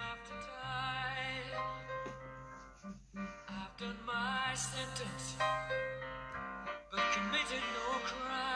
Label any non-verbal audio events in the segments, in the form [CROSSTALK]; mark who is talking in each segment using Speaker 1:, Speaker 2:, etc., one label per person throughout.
Speaker 1: after time. I've done my sentence, but committed no crime.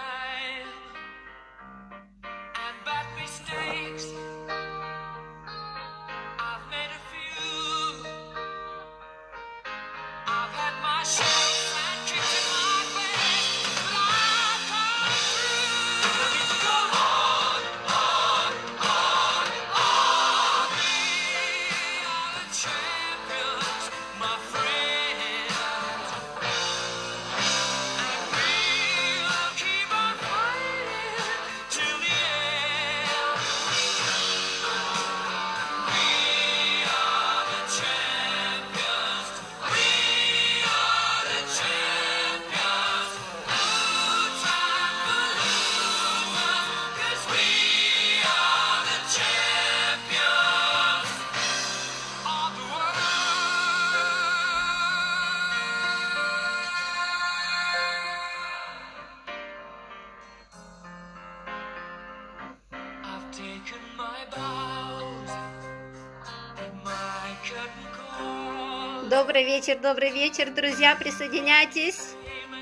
Speaker 1: вечер, добрый вечер, друзья, присоединяйтесь.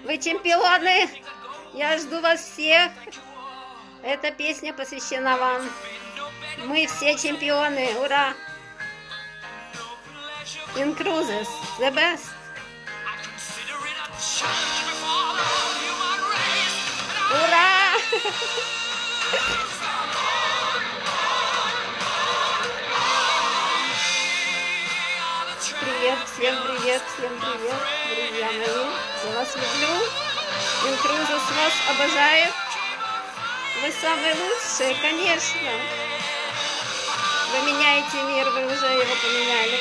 Speaker 1: Вы чемпионы. Я жду вас всех. Эта песня посвящена вам. Мы все чемпионы. Ура! In cruises, the best. Ура! [LAUGHS] Всем привет, всем привет, друзья мои. Я вас люблю. Интрузус вас обожает. Вы самые лучшие, конечно. Вы меняете мир, вы уже его поменяли.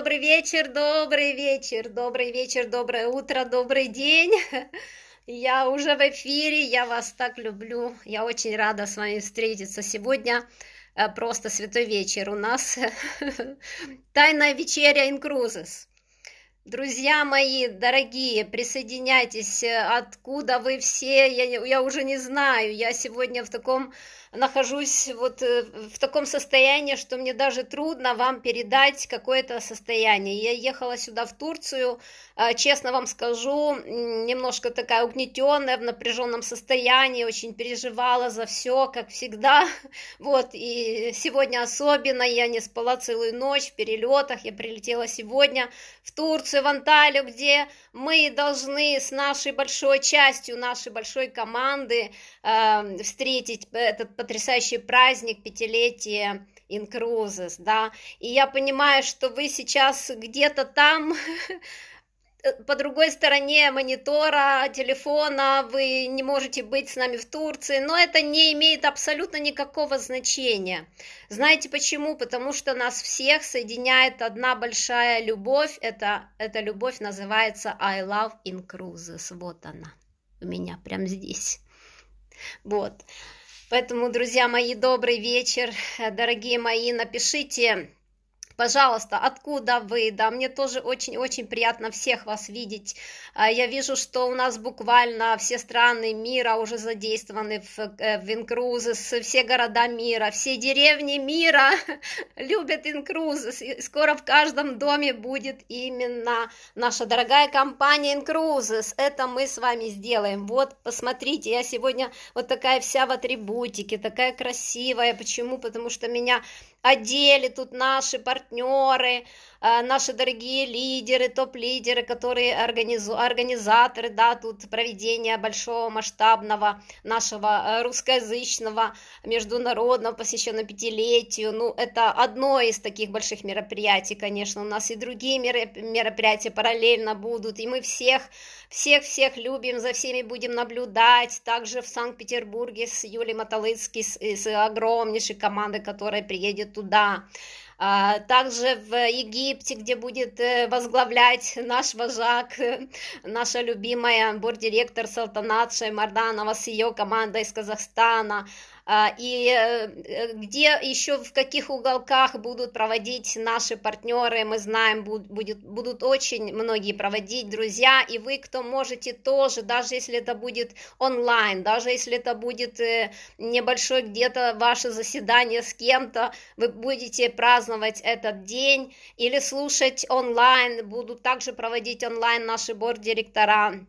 Speaker 1: добрый вечер, добрый вечер, добрый вечер, доброе утро, добрый день. [LAUGHS] Я уже в эфире, я вас так люблю, я очень рада с вами встретиться сегодня. Э, просто святой вечер у нас. [LAUGHS] Тайная вечеря инкрузис. Друзья мои, дорогие, присоединяйтесь, э, откуда вы все, я, я уже не знаю, я сегодня в таком нахожусь вот э, в таком состоянии, что мне даже трудно вам передать какое-то состояние. Я ехала сюда в Турцию, а, честно вам скажу, немножко такая угнетенная, в напряженном состоянии, очень переживала за все, как всегда. [LAUGHS] Вот, и сегодня особенно я не спала целую ночь в перелетах, я прилетела сегодня в Турцию, в Анталию, где мы должны с нашей большой частью, нашей большой команды Эм, встретить этот потрясающий праздник пятилетия Инкрузес, да, и я понимаю, что вы сейчас где-то там, [LAUGHS] по другой стороне монитора, телефона, вы не можете быть с нами в Турции, но это не имеет абсолютно никакого значения. Знаете почему? Потому что нас всех соединяет одна большая любовь, это, эта любовь называется I love in cruises, вот она у меня прямо здесь. Вот. Поэтому, друзья мои, добрый вечер. Дорогие мои, напишите Пожалуйста, откуда вы? Да, мне тоже очень-очень приятно всех вас видеть. А, я вижу, что у нас буквально все страны мира уже задействованы в, э, в все города мира, все деревни мира [LAUGHS] любят Инкрузес. скоро в каждом доме будет именно наша дорогая компания Инкрузес. Это мы с вами сделаем. Вот, посмотрите, я сегодня вот такая вся в атрибутике, такая красивая. Почему? Потому что меня одели тут наши партнеры, а, наши дорогие лидеры, топ-лидеры, которые организу... организаторы, да, тут проведения большого масштабного нашего э, русскоязычного международного посвященного пятилетию, ну, это одно из таких больших мероприятий, конечно, у нас и другие мероприятия параллельно будут, и мы всех, всех-всех любим, за всеми будем наблюдать, также в Санкт-Петербурге с Юлией Маталыцкой, с, с огромнейшей командой, которая приедет туда, а, также в Египте, где будет э, возглавлять наш вожак, [LAUGHS] наша любимая бордиректор Салтанат Шаймарданова с ее командой из Казахстана, а, и э, где еще, в каких уголках будут проводить наши партнеры, мы знаем, будет, будут очень многие проводить, друзья, и вы, кто можете тоже, даже если это будет онлайн, даже если это будет э, небольшое где-то ваше заседание с кем-то, вы будете праздновать этот день или слушать онлайн, будут также проводить онлайн наши борт-директора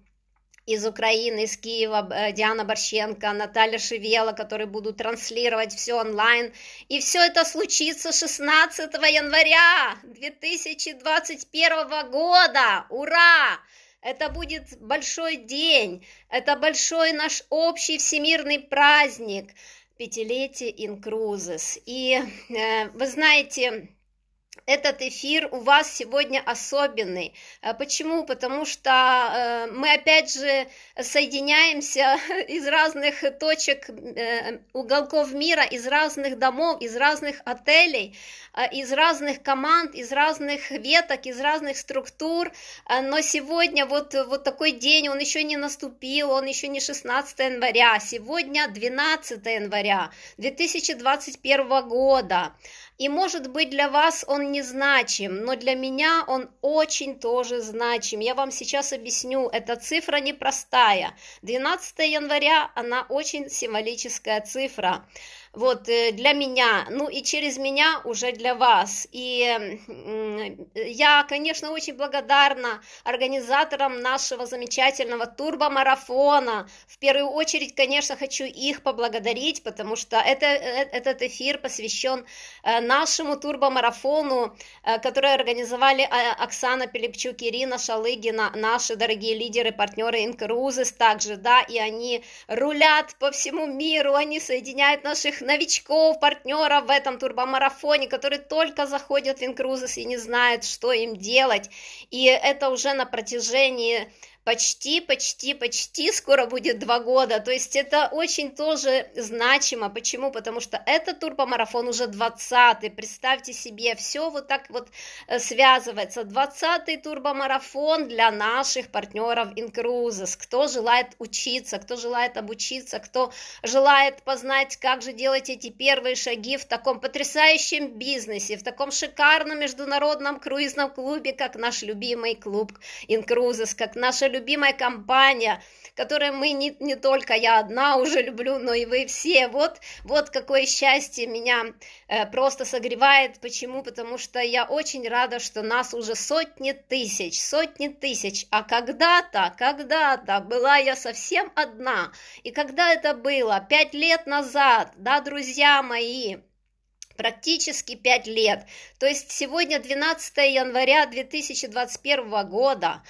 Speaker 1: из Украины, из Киева, э, Диана Борщенко, Наталья Шевела, которые будут транслировать все онлайн. И все это случится 16 января 2021 года. Ура! Это будет большой день, это большой наш общий всемирный праздник, пятилетие Инкрузес. И э, вы знаете, этот эфир у вас сегодня особенный. Э, почему? Потому что э, мы опять же соединяемся [LAUGHS] из разных точек, э, уголков мира, из разных домов, из разных отелей, из разных команд, из разных веток, из разных структур. Но сегодня вот, вот такой день, он еще не наступил, он еще не 16 января, а сегодня 12 января 2021 года. И может быть для вас он не значим, но для меня он очень тоже значим. Я вам сейчас объясню, эта цифра непростая. 12 января она очень символическая цифра вот э, для меня, ну и через меня уже для вас. И я, конечно, очень благодарна организаторам нашего замечательного турбомарафона. В первую очередь, конечно, хочу их поблагодарить, потому что это, э, этот эфир посвящен э, нашему турбомарафону, который организовали Оксана Пилипчук, Ирина Шалыгина, наши дорогие лидеры, партнеры Инкрузис также, да, и они рулят по всему миру, они соединяют наших новичков, партнеров в этом турбомарафоне, которые только заходят в Инкрузес и не знают, что им делать. И это уже на протяжении почти, почти, почти скоро будет два года. То есть это очень тоже значимо. Почему? Потому что этот тур по марафону уже 20-й. Представьте себе, все вот так вот э, связывается. 20-й турбомарафон для наших партнеров Incruises. Кто желает учиться, кто желает обучиться, кто желает познать, как же делать эти первые шаги в таком потрясающем бизнесе, в таком шикарном международном круизном клубе, как наш любимый клуб Incruises, как наша любимая компания, которую мы не, не только я одна уже люблю, но и вы все. Вот, вот какое счастье меня э, просто согревает. Почему? Потому что я очень рада, что нас уже сотни тысяч, сотни тысяч. А когда-то, когда-то была я совсем одна. И когда это было? Пять лет назад, да, друзья мои? практически 5 лет. То есть сегодня 12 января 2021 года,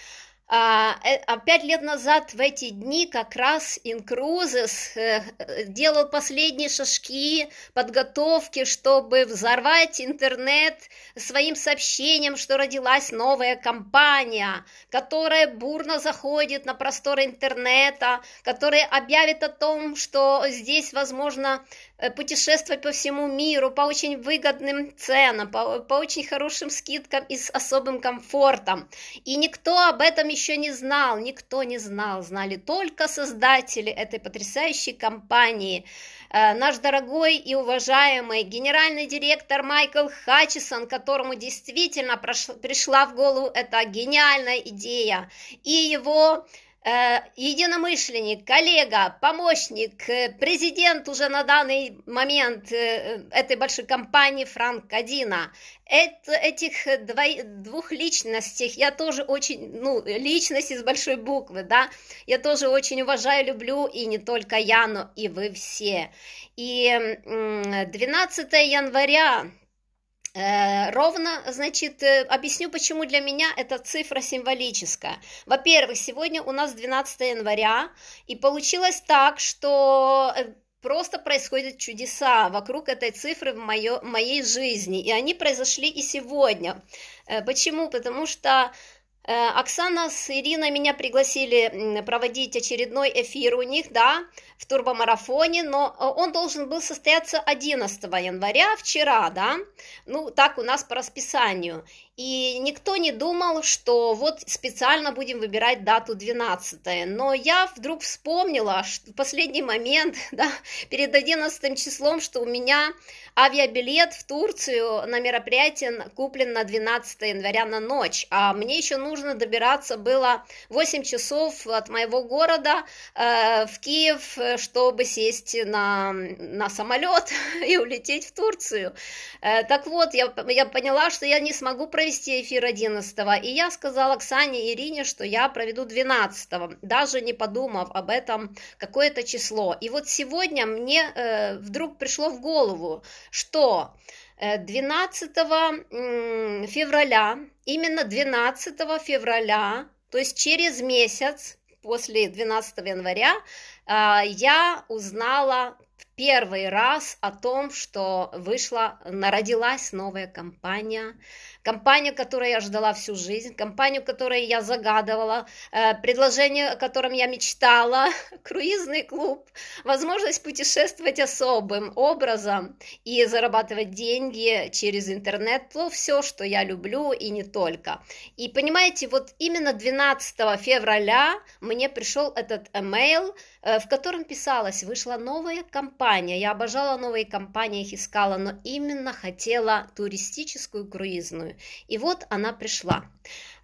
Speaker 1: а, э, а пять лет назад в эти дни как раз Инкрузес э, э, делал последние шажки подготовки, чтобы взорвать интернет своим сообщением, что родилась новая компания, которая бурно заходит на просторы интернета, которая объявит о том, что здесь возможно Э, путешествовать по всему миру по очень выгодным ценам, по, по очень хорошим скидкам и с особым комфортом. И никто об этом еще не знал, никто не знал, знали только создатели этой потрясающей компании. Э, наш дорогой и уважаемый генеральный директор Майкл Хатчисон, которому действительно прош, пришла в голову эта гениальная идея, и его Э, единомышленник, коллега, помощник, э, президент уже на данный момент э, этой большой компании Франк Кадина. Это, этих дво, двух личностей я тоже очень, ну, личности с большой буквы, да, я тоже очень уважаю, люблю, и не только я, но и вы все. И 12 января Э, ровно, значит, э, объясню, почему для меня эта цифра символическая. Во-первых, сегодня у нас 12 января, и получилось так, что э, просто происходят чудеса вокруг этой цифры в моё, моей жизни, и они произошли и сегодня. Почему? Потому что Оксана с Ириной меня пригласили проводить очередной эфир у них, да, в турбомарафоне, но э, он должен был состояться 11 января, вчера, да, ну так у нас по расписанию. И никто не думал, что вот специально будем выбирать дату 12. Но я вдруг вспомнила что в последний момент, [LAUGHS] да, перед 11 числом, что у меня авиабилет в Турцию на мероприятие куплен на 12 января на ночь. А мне еще нужно добираться было 8 часов от моего города э, в Киев, э, чтобы сесть на, на самолет [LAUGHS] и улететь в Турцию. Э, так вот, я, я поняла, что я не смогу провести эфир 11 и я сказала Оксане и Ирине, что я проведу 12 даже не подумав об этом какое-то число. И вот сегодня мне э, вдруг пришло в голову, что 12 э, февраля, именно 12 февраля, то есть через месяц после 12 января, а, я узнала в первый раз о том, что вышла, народилась новая компания, компания, которую я ждала всю жизнь, компанию, которую я загадывала, э, предложение, о котором я мечтала, [LAUGHS] круизный клуб, возможность путешествовать особым образом и зарабатывать деньги через интернет, то ну, все, что я люблю и не только. И понимаете, вот именно 12 февраля мне пришел этот email, Э, в котором писалось, вышла новая компания, я обожала новые компании, их искала, но именно хотела туристическую круизную, и вот она пришла.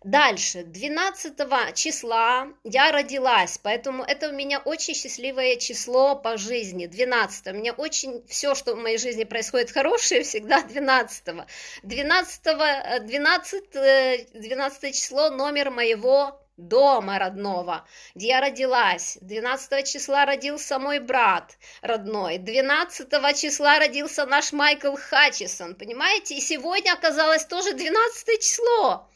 Speaker 1: Дальше, 12 числа я родилась, поэтому это у меня очень счастливое число по жизни, 12 у меня очень все, что в моей жизни происходит хорошее, [LAUGHS] всегда 12 -го. 12, 12, 12 число номер моего дома родного, где я родилась. 12 числа родился мой брат родной. 12 числа родился наш Майкл Хатчесон, понимаете? И сегодня оказалось тоже 12 число.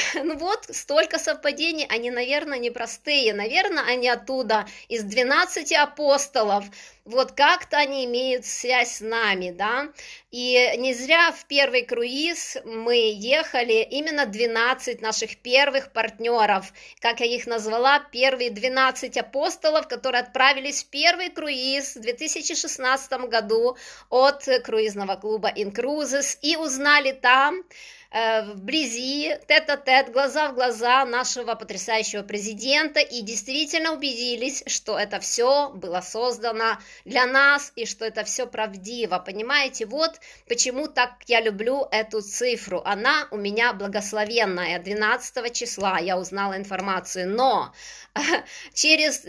Speaker 1: [LAUGHS] Ну вот, столько совпадений, они, наверное, непростые, наверное, они оттуда из 12 апостолов, вот как-то они имеют связь с нами, да, и не зря в первый круиз мы ехали именно 12 наших первых партнеров, как я их назвала, первые 12 апостолов, которые отправились в первый круиз в 2016 году от круизного клуба Incruises и узнали там, Э, вблизи, тет-а-тет, глаза в глаза нашего потрясающего президента и действительно убедились, что это все было создано для нас и что это все правдиво. Понимаете, вот почему так я люблю эту цифру. Она у меня благословенная, 12 числа я узнала информацию, но [LAUGHS] через...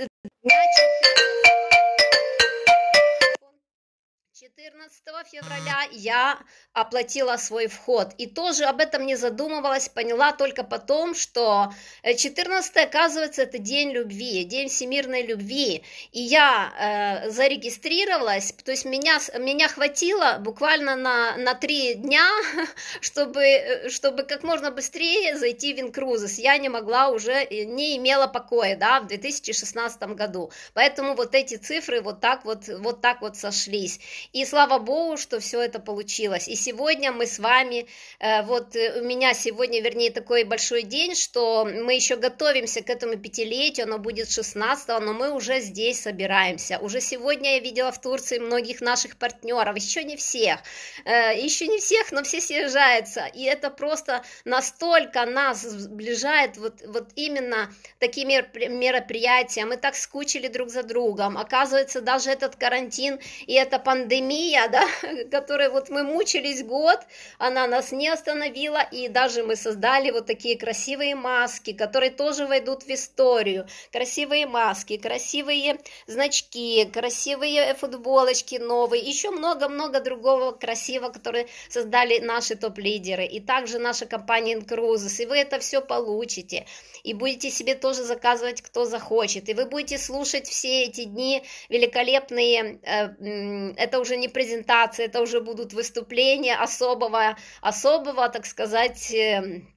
Speaker 1: 14 февраля я оплатила свой вход и тоже об этом не задумывалась, поняла только потом, что 14 э, оказывается это день любви, день всемирной любви, и я э, зарегистрировалась, то есть меня, меня хватило буквально на, на 3 дня, [LAUGHS] чтобы, э, чтобы как можно быстрее зайти в инкрузис, я не могла уже, э, не имела покоя, да, в 2016 году, поэтому вот эти цифры вот так вот, вот так вот сошлись, и слава богу, что все это получилось. И сегодня мы с вами, э, вот э, у меня сегодня, вернее, такой большой день, что мы еще готовимся к этому пятилетию, оно будет 16 но мы уже здесь собираемся. Уже сегодня я видела в Турции многих наших партнеров, еще не всех, э, еще не всех, но все съезжаются. И это просто настолько нас сближает вот, вот именно такие мероприятия. Мы так скучили друг за другом. Оказывается, даже этот карантин и эта пандемия, и я, да, [LAUGHS] которые вот мы мучились год, она нас не остановила, и даже мы создали вот такие красивые маски, которые тоже войдут в историю. Красивые маски, красивые значки, красивые футболочки новые, еще много-много другого красивого, которые создали наши топ-лидеры, и также наша компания Incruises, и вы это все получите, и будете себе тоже заказывать, кто захочет, и вы будете слушать все эти дни великолепные, э, это уже не презентации, это уже будут выступления особого, особого, так сказать, эм,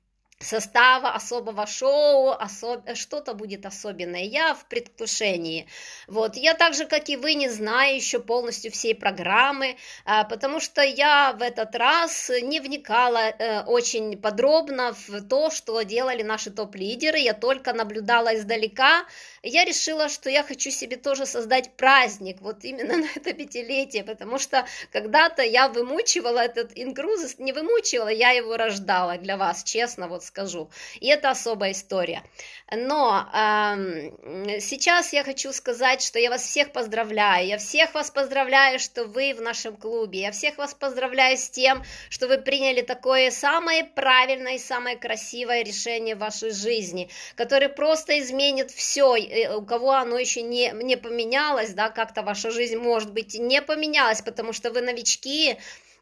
Speaker 1: состава особого шоу, особ... что-то будет особенное. Я в предвкушении. Вот. Я так же, как и вы, не знаю еще полностью всей программы, а, потому что я в этот раз не вникала э, очень подробно в то, что делали наши топ-лидеры. Я только наблюдала издалека. Я решила, что я хочу себе тоже создать праздник, вот именно [LAUGHS] на это пятилетие, потому что когда-то я вымучивала этот ингрузис, не вымучивала, я его рождала для вас, честно, вот расскажу. И это особая история. Но э, сейчас я хочу сказать, что я вас всех поздравляю. Я всех вас поздравляю, что вы в нашем клубе. Я всех вас поздравляю с тем, что вы приняли такое самое правильное и самое красивое решение в вашей жизни, которое просто изменит все, э, у кого оно еще не, не поменялось, да, как-то ваша жизнь, может быть, не поменялась, потому что вы новички,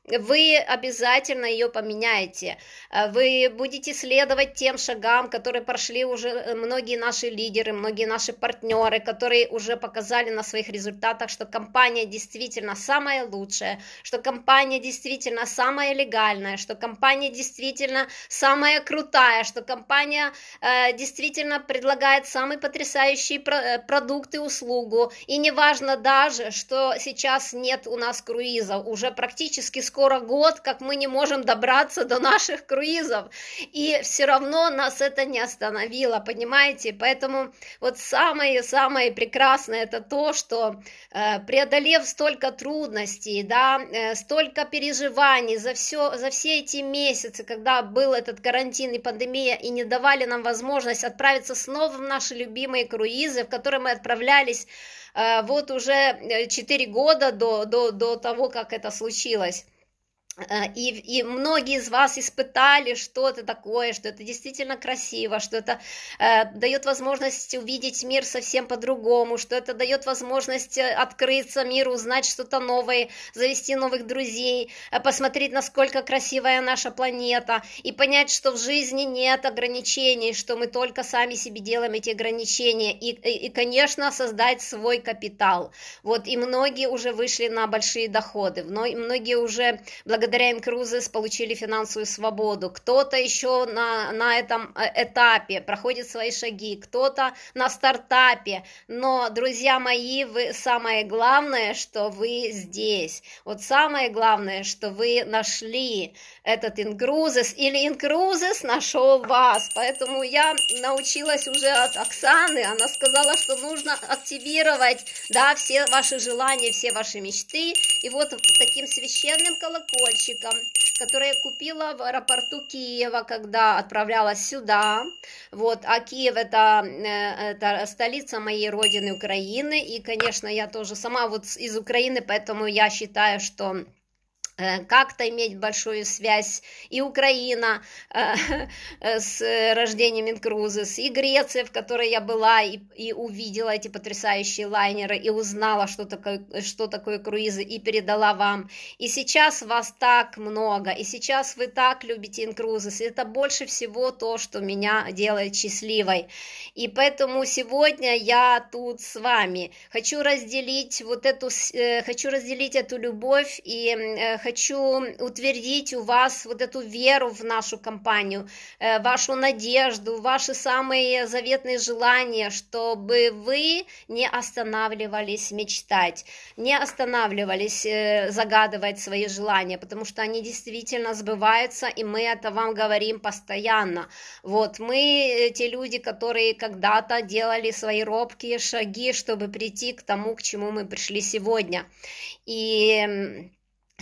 Speaker 1: вы обязательно ее поменяете. Э, вы будете следовать тем шагам, которые прошли уже э, многие наши лидеры, многие наши партнеры, которые уже показали на своих результатах, что компания действительно самая лучшая, что компания действительно самая легальная, что компания действительно самая крутая, что компания э, действительно предлагает самые потрясающие про- э, и услугу. И неважно даже, что сейчас нет у нас круизов, уже практически скоро год, как мы не можем добраться до наших круизов. И все равно нас это не остановило, понимаете? Поэтому вот самое-самое прекрасное это то, что э, преодолев столько трудностей, да, э, столько переживаний за, все, за все эти месяцы, когда был этот карантин и пандемия, и не давали нам возможность отправиться снова в наши любимые круизы, в которые мы отправлялись э, вот уже 4 года до, до, до того, как это случилось. Э, и, и многие из вас испытали что-то такое, что это действительно красиво, что это э, дает возможность увидеть мир совсем по-другому, что это дает возможность э, открыться миру, узнать что-то новое, завести новых друзей, э, посмотреть, насколько красивая наша планета, и понять, что в жизни нет ограничений, что мы только сами себе делаем эти ограничения, и, и, и конечно, создать свой капитал. Вот, и многие уже вышли на большие доходы, многие уже благодаря благодаря Инкрузес получили финансовую свободу, кто-то еще на, на этом э, этапе проходит свои шаги, кто-то на стартапе, но, друзья мои, вы самое главное, что вы здесь, вот самое главное, что вы нашли этот Инкрузес, или Инкрузес нашел вас, поэтому я научилась уже от Оксаны, она сказала, что нужно активировать, да, все ваши желания, все ваши мечты, и вот таким священным колокольчиком, мальчиком, я купила в аэропорту Киева, когда отправлялась сюда. Вот, а Киев это, э, это столица моей родины Украины, и, конечно, я тоже сама вот из Украины, поэтому я считаю, что Э, как-то иметь большую связь и Украина э, [LAUGHS] э с рождением Инкрузес, и Греция, в которой я была и, и увидела эти потрясающие лайнеры, и узнала, что такое, что такое круизы, и передала вам. И сейчас вас так много, и сейчас вы так любите Инкрузес, и это больше всего то, что меня делает счастливой. И поэтому сегодня я тут с вами. Хочу разделить вот эту, э, хочу разделить эту любовь и хочу э, хочу утвердить у вас вот эту веру в нашу компанию, э, вашу надежду, ваши самые заветные желания, чтобы вы не останавливались мечтать, не останавливались э, загадывать свои желания, потому что они действительно сбываются, и мы это вам говорим постоянно. Вот мы э, те люди, которые когда-то делали свои робкие шаги, чтобы прийти к тому, к чему мы пришли сегодня. И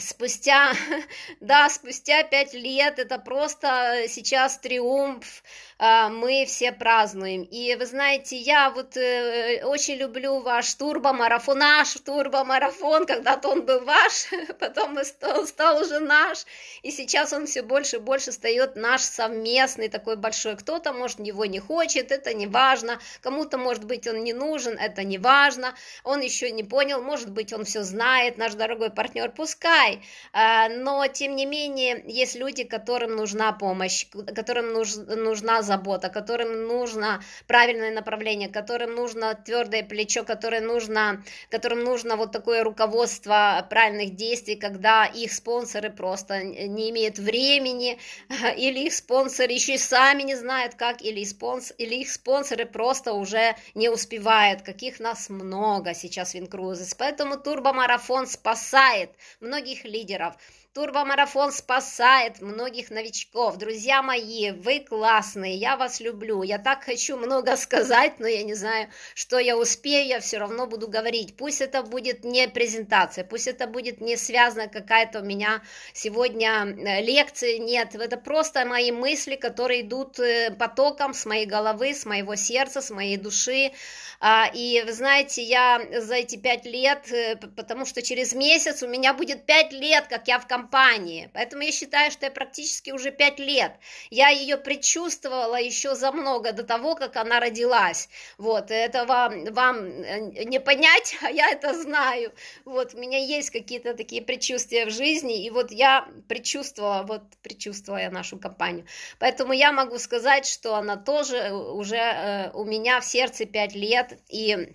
Speaker 1: спустя, [LAUGHS] да, спустя пять лет, это просто сейчас триумф, а, мы все празднуем. И вы знаете, я вот э, очень люблю ваш турбомарафон, наш турбомарафон, когда-то он был ваш, [LAUGHS] потом он стал уже наш, и сейчас он все больше и больше встает наш совместный такой большой. Кто-то, может, его не хочет, это не важно, кому-то, может быть, он не нужен, это не важно, он еще не понял, может быть, он все знает, наш дорогой партнер, пускай Китай. Э, но, тем не менее, есть люди, которым нужна помощь, которым нужна забота, которым нужно правильное направление, которым нужно твердое плечо, которым нужно, которым нужно вот такое руководство правильных действий, когда их спонсоры просто не имеют времени, [LAUGHS] или их спонсоры еще и сами не знают как, или, спонс, или их спонсоры просто уже не успевают, каких нас много сейчас в Винкрузес. Поэтому турбомарафон спасает многих других лидеров. Турбомарафон спасает многих новичков. Друзья мои, вы классные, я вас люблю. Я так хочу много сказать, но я не знаю, что я успею, я все равно буду говорить. Пусть это будет не презентация, пусть это будет не связано какая-то у меня сегодня э, лекция, нет. Это просто мои мысли, которые идут э, потоком с моей головы, с моего сердца, с моей души. А, и вы знаете, я за эти пять лет, э, потому что через месяц у меня будет пять лет, как я в компании компании. Поэтому я считаю, что я практически уже 5 лет. Я ее предчувствовала еще за много до того, как она родилась. Вот, это вам, вам э, не понять, а я это знаю. Вот, у меня есть какие-то такие предчувствия в жизни, и вот я предчувствовала, вот предчувствовала я нашу компанию. Поэтому я могу сказать, что она тоже э, уже э, у меня в сердце 5 лет, и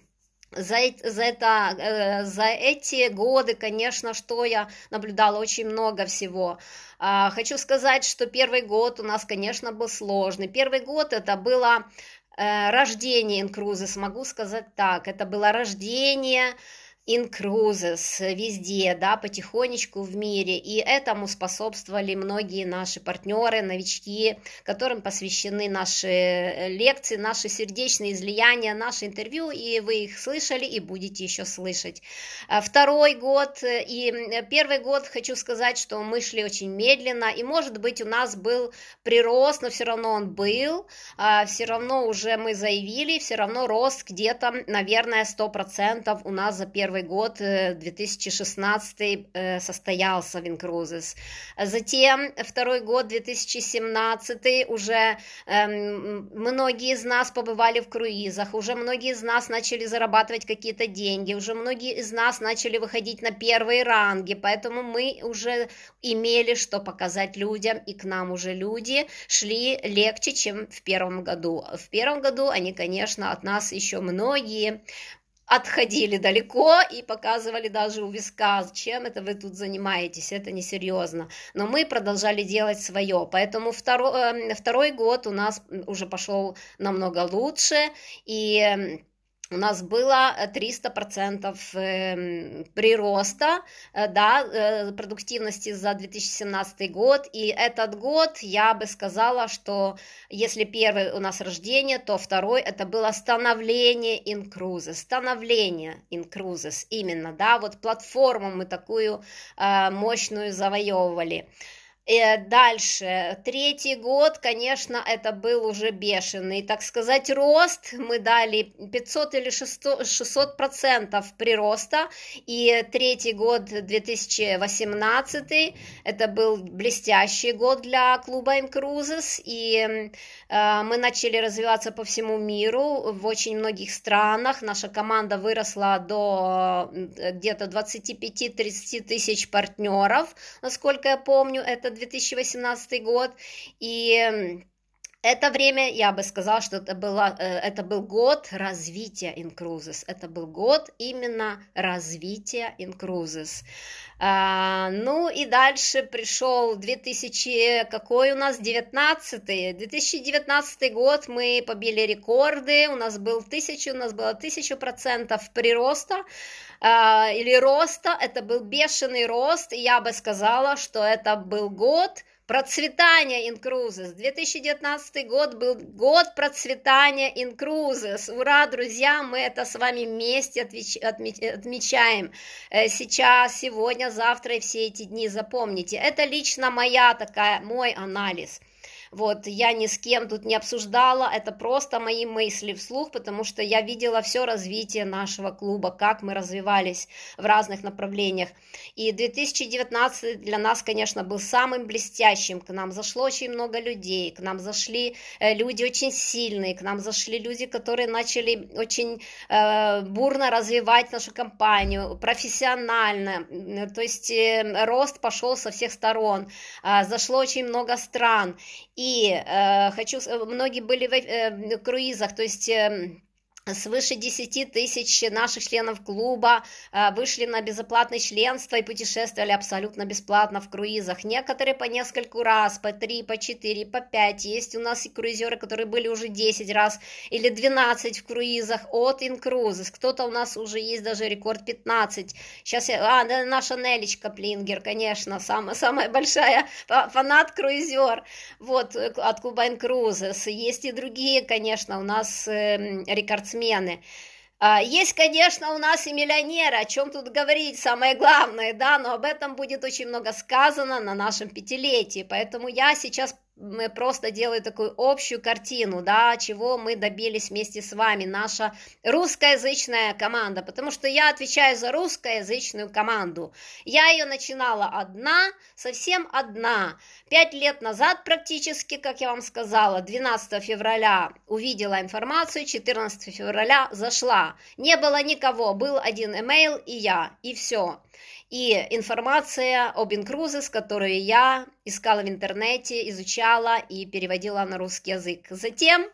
Speaker 1: за, за, это, э, за эти годы, конечно, что я наблюдала очень много всего. А, хочу сказать, что первый год у нас, конечно, был сложный. Первый год это было э, рождение инкрузы, смогу сказать так. Это было рождение, инкрузес везде, да, потихонечку в мире. И этому способствовали многие наши партнеры, новички, которым посвящены наши э, лекции, наши сердечные излияния, наши интервью, и вы их слышали и будете еще слышать. А второй год э, и э, первый год, хочу сказать, что мы шли очень медленно, и, может быть, у нас был прирост, но все равно он был, а все равно уже мы заявили, все равно рост где-то, наверное, 100% у нас за первый первый год, 2016 э, э, состоялся Винкрузес. Затем второй год, 2017 уже эм, многие из нас побывали в круизах, уже многие из нас начали зарабатывать какие-то деньги, уже многие из нас начали выходить на первые ранги, поэтому мы уже имели что показать людям, и к нам уже люди шли легче, чем в первом году. В первом году они, конечно, от нас еще многие отходили далеко и показывали даже у виска, чем это вы тут занимаетесь, это несерьезно. Но мы продолжали делать свое, поэтому второй, э, второй год у нас уже пошел намного лучше, и у нас было 300% э, эм, прироста э, да, э, продуктивности за 2017 год. И этот год, я бы сказала, что если первый у нас рождение, то второй это было становление инкрузы, становление инкрузес именно, да, вот платформу мы такую мощную завоевывали. И э, дальше, третий год, конечно, это был уже бешеный, так сказать, рост. Мы дали 500 или 600 процентов прироста. И третий год, 2018, это был блестящий год для клуба Cruises. И э, мы начали развиваться по всему миру, в очень многих странах. Наша команда выросла до э, где-то 25-30 тысяч партнеров, насколько я помню, это 2018 год, и эм, это время, я бы сказала что это, было, э, это был год развития Incruises. Это был год именно развития Incruises. А, ну и дальше пришел 2000, какой у нас 19 2019 год мы побили рекорды, у нас был 1000, у нас было 1000 процентов прироста а, или роста, это был бешеный рост, и я бы сказала, что это был год процветания Инкрузес. 2019 год был год процветания Инкрузес. Ура, друзья, мы это с вами вместе отвеч... отмеч... отмечаем э, сейчас, сегодня, завтра и все эти дни, запомните. Это лично моя такая, мой анализ – вот, я ни с кем тут не обсуждала, это просто мои мысли вслух, потому что я видела все развитие нашего клуба, как мы развивались в разных направлениях. И 2019 для нас, конечно, был самым блестящим. К нам зашло очень много людей, к нам зашли э, люди очень сильные, к нам зашли люди, которые начали очень э, бурно развивать нашу компанию, профессионально. То есть э, рост пошел со всех сторон. Э, зашло очень много стран. И и э, хочу, э, многие были в э, круизах, то есть... Э, свыше 10 тысяч наших членов клуба э, вышли на безоплатное членство и путешествовали абсолютно бесплатно в круизах. Некоторые по нескольку раз, по 3, по 4, по 5. Есть у нас и круизеры, которые были уже 10 раз или 12 в круизах от Incruises. Кто-то у нас уже есть даже рекорд 15. Сейчас я... А, наша Нелечка Плингер, конечно, самая, самая большая фанат-круизер вот, э, от клуба Incruises. Есть и другие, конечно, у нас эм, рекорд бизнесмены. А, есть, конечно, у нас и миллионеры, о чем тут говорить, самое главное, да, но об этом будет очень много сказано на нашем пятилетии, поэтому я сейчас мы просто делаем такую общую картину, да, чего мы добились вместе с вами, наша русскоязычная команда, потому что я отвечаю за русскоязычную команду. Я ее начинала одна, совсем одна. Пять лет назад практически, как я вам сказала, 12 февраля увидела информацию, 14 февраля зашла. Не было никого, был один имейл и я, и все и информация об Incruises, которую я искала в интернете, изучала и переводила на русский язык. Затем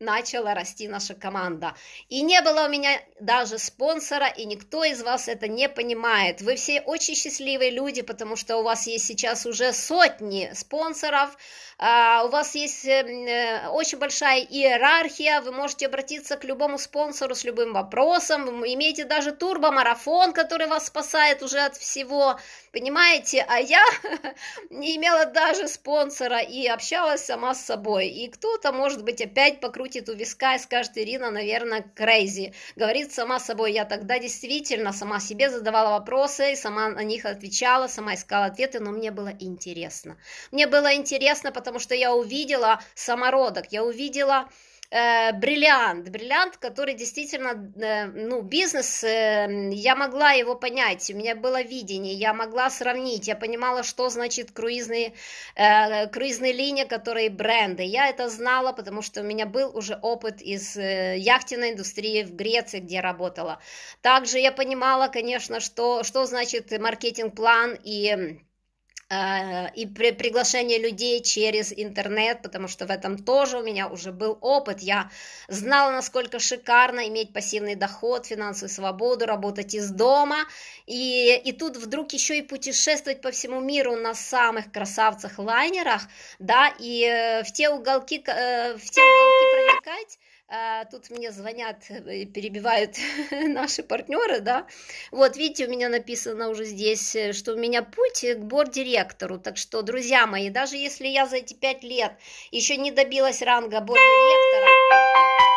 Speaker 1: начала расти наша команда. И не было у меня даже спонсора, и никто из вас это не понимает. Вы все очень счастливые люди, потому что у вас есть сейчас уже сотни спонсоров, а, у вас есть эм, э, очень большая иерархия, вы можете обратиться к любому спонсору с любым вопросом, вы имеете даже турбомарафон, который вас спасает уже от всего, понимаете? А я [LAUGHS] не имела даже спонсора и общалась сама с собой. И кто-то, может быть, опять покрутит покрутит у виска и скажет «Ирина, наверное, крейзи. Говорит сама собой, я тогда действительно сама себе задавала вопросы, и сама на них отвечала, сама искала ответы, но мне было интересно. Мне было интересно, потому что я увидела самородок, я увидела Э, бриллиант, бриллиант, который действительно, э, ну, бизнес, э, я могла его понять, у меня было видение, я могла сравнить, я понимала, что значит круизные, круизные линии, которые бренды, я это знала, потому что у меня был уже опыт из э, яхтенной индустрии в Греции, где я работала. Также я понимала, конечно, что, что значит маркетинг-план и Э, и при приглашение людей через интернет, потому что в этом тоже у меня уже был опыт. Я знала, насколько шикарно иметь пассивный доход, финансовую свободу, работать из дома. И, и тут вдруг еще и путешествовать по всему миру на самых красавцах лайнерах, да, и э, в те уголки, э, в те уголки проникать, а, тут мне звонят, э, перебивают [LAUGHS] наши партнеры, да. Вот, видите, у меня написано уже здесь, э, что у меня путь э, к директору. Так что, друзья мои, даже если я за эти пять лет еще не добилась ранга директора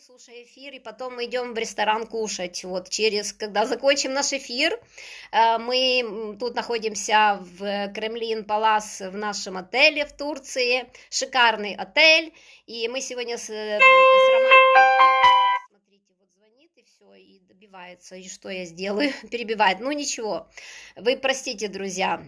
Speaker 1: чай, слушая эфир, и потом мы идем в ресторан кушать. Вот через, когда закончим наш эфир, э, мы тут находимся в Кремлин Палас в нашем отеле в Турции, шикарный отель, и мы сегодня с, э, с Романом... Смотрите, вот звонит и все, и добивается, и что я сделаю, [LAUGHS] перебивает, ну ничего, вы простите, друзья.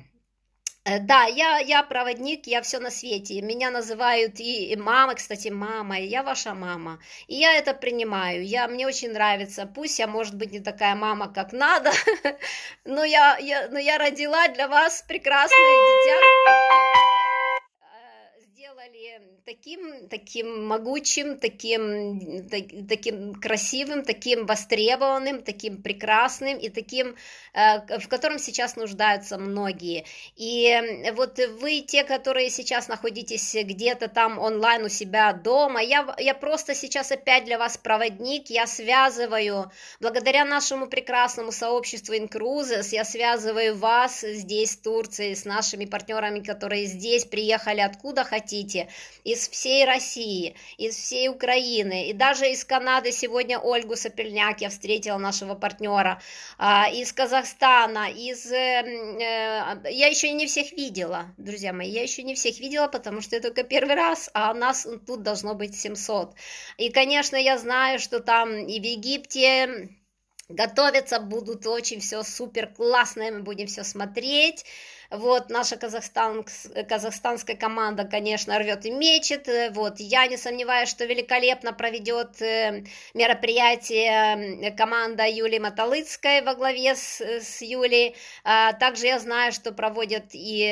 Speaker 1: Э, да, я, я проводник, я все на свете. Меня называют и, и мама, кстати, мама, и я ваша мама. И я это принимаю. Я, мне очень нравится. Пусть я, может быть, не такая мама, как надо, [LAUGHS] но я, я, но я родила для вас прекрасное дитя таким, таким могучим, таким, так, таким красивым, таким востребованным, таким прекрасным и таким, э, в котором сейчас нуждаются многие. И э, вот вы, те, которые сейчас находитесь где-то там онлайн у себя дома, я, я просто сейчас опять для вас проводник, я связываю, благодаря нашему прекрасному сообществу Incruises, я связываю вас здесь, в Турции, с нашими партнерами, которые здесь приехали откуда хотите, и из всей России, из всей Украины, и даже из Канады сегодня Ольгу Сапельняк я встретила, нашего партнера, а, из Казахстана, из... Э, э, я еще не всех видела, друзья мои, я еще не всех видела, потому что это только первый раз, а нас тут должно быть 700. И, конечно, я знаю, что там и в Египте, готовятся, будут очень все супер классно, мы будем все смотреть. Вот наша казахстан, казахстанская команда, конечно, рвет и мечет. Э, вот я не сомневаюсь, что великолепно проведет э, мероприятие э, команда Юлии Маталыцкой во главе с, с Юлей. А, также я знаю, что проводят и,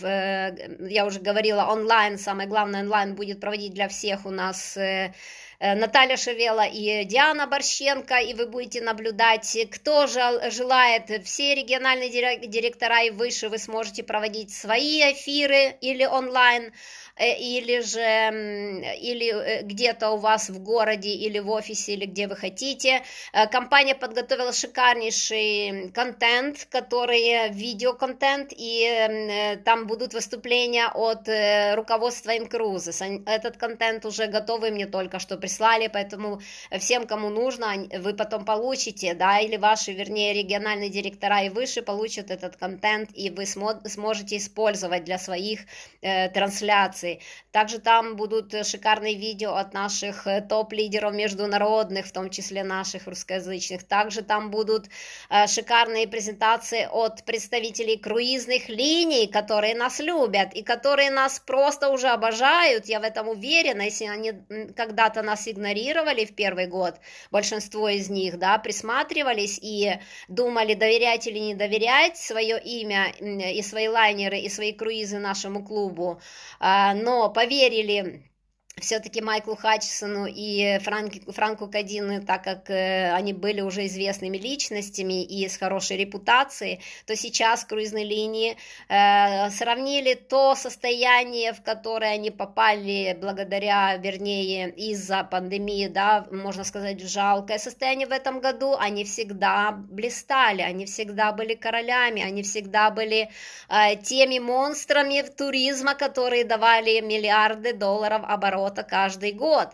Speaker 1: в, я уже говорила, онлайн, самое главное, онлайн будет проводить для всех у нас Э, Наталья Шевела и Диана Борщенко, и вы будете наблюдать, кто же желает, все региональные директора и выше, вы сможете проводить свои эфиры или онлайн, э, или же или э, где-то у вас в городе, или в офисе, или где вы хотите. Компания подготовила шикарнейший контент, который видеоконтент, и там будут выступления от руководства Инкрузес. Этот контент уже готовый мне только что прислали, поэтому всем, кому нужно, вы потом получите, да, или ваши, вернее, региональные директора и выше получат этот контент, и вы сможете использовать для своих э, трансляций. Также там будут шикарные видео от наших э, топ-лидеров международных, в том числе наших русскоязычных. Также там будут э, шикарные презентации от представителей круизных линий, которые нас любят и которые нас просто уже обожают, я в этом уверена, если они когда-то нас вас игнорировали в первый год, большинство из них, да, присматривались и думали, доверять или не доверять свое имя и свои лайнеры, и свои круизы нашему клубу, а, но поверили все-таки Майклу Хатчсону и Франк, Франку Кадину, так как э, они были уже известными личностями и с хорошей репутацией, то сейчас круизные линии э, сравнили то состояние, в которое они попали благодаря, вернее, из-за пандемии, да, можно сказать, жалкое состояние в этом году, они всегда блистали, они всегда были королями, они всегда были э, теми монстрами туризма, которые давали миллиарды долларов оборота золота каждый год.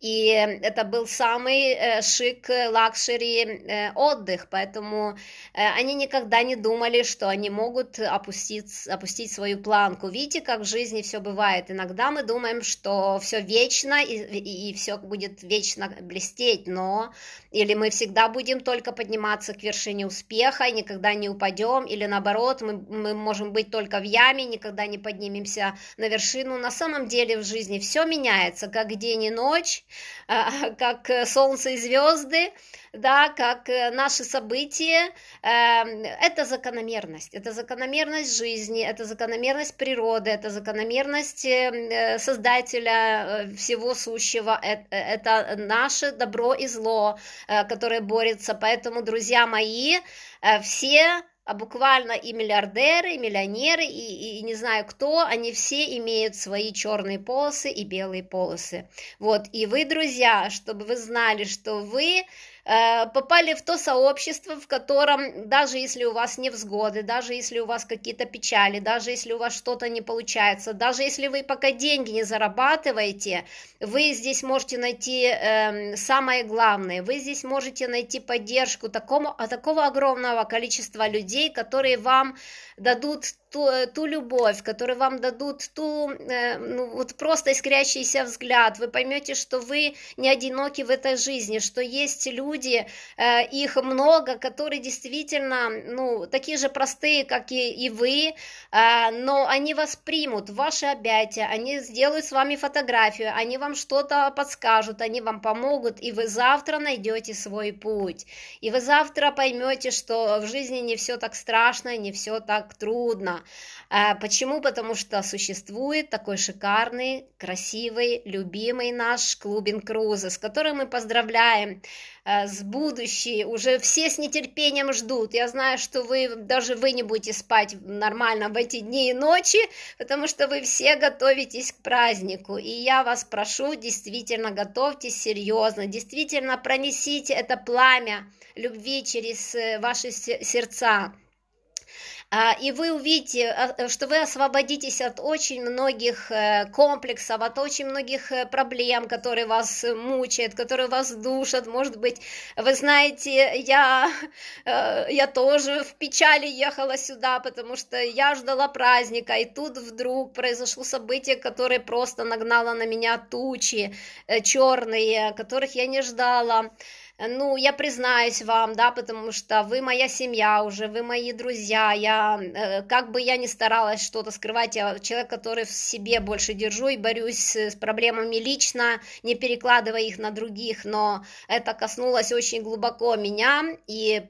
Speaker 1: И это был самый э, шик э, лакшери э, отдых, поэтому они никогда не думали, что они могут опустить, опустить свою планку. Видите, как в жизни все бывает. Иногда мы думаем, что все вечно и, и, и все будет вечно блестеть, но или мы всегда будем только подниматься к вершине успеха и никогда не упадем, или наоборот, мы, мы можем быть только в яме, никогда не поднимемся на вершину. На самом деле в жизни все меняется вспоминается, как день и ночь, [LAUGHS] а, как э, солнце и звезды, да, как э, наши события. Эм, это закономерность, это закономерность жизни, это закономерность природы, это закономерность э, Создателя всего сущего, это наше добро и зло, которое борется. Поэтому, друзья мои, все а буквально и миллиардеры, и миллионеры, и, и, и не знаю кто, они все имеют свои черные полосы и белые полосы. Вот, и вы, друзья, чтобы вы знали, что вы Э, попали в то сообщество, в котором даже если у вас невзгоды, даже если у вас какие-то печали, даже если у вас что-то не получается, даже если вы пока деньги не зарабатываете, вы здесь можете найти э, самое главное, вы здесь можете найти поддержку такому, такого огромного количества людей, которые вам дадут ту, ту любовь, которые вам дадут ту, э, ну, вот просто искрящийся взгляд. Вы поймете, что вы не одиноки в этой жизни, что есть люди, э, их много, которые действительно, ну, такие же простые, как и, и вы, э, но они вас примут, ваши объятия, они сделают с вами фотографию, они вам что-то подскажут, они вам помогут, и вы завтра найдете свой путь. И вы завтра поймете, что в жизни не все так страшно, не все так так трудно. А почему? Потому что существует такой шикарный, красивый, любимый наш клубин Крузы, с которым мы поздравляем э, с будущей, уже все с нетерпением ждут. Я знаю, что вы, даже вы не будете спать нормально в эти дни и ночи, потому что вы все готовитесь к празднику. И я вас прошу, действительно готовьтесь серьезно, действительно пронесите это пламя любви через э, ваши сердца. А, и вы увидите, а, э, что вы освободитесь от очень многих э, комплексов, от очень многих э, проблем, которые вас мучают, которые вас душат. Может быть, вы знаете, я, я тоже в печали ехала сюда, потому что я ждала праздника, и тут вдруг произошло событие, которое просто нагнало на меня тучи черные, которых я не ждала ну, я признаюсь вам, да, потому что вы моя семья уже, вы мои друзья, я, э, как бы я ни старалась что-то скрывать, я человек, который в себе больше держу и борюсь с проблемами лично, не перекладывая их на других, но это коснулось очень глубоко меня, и,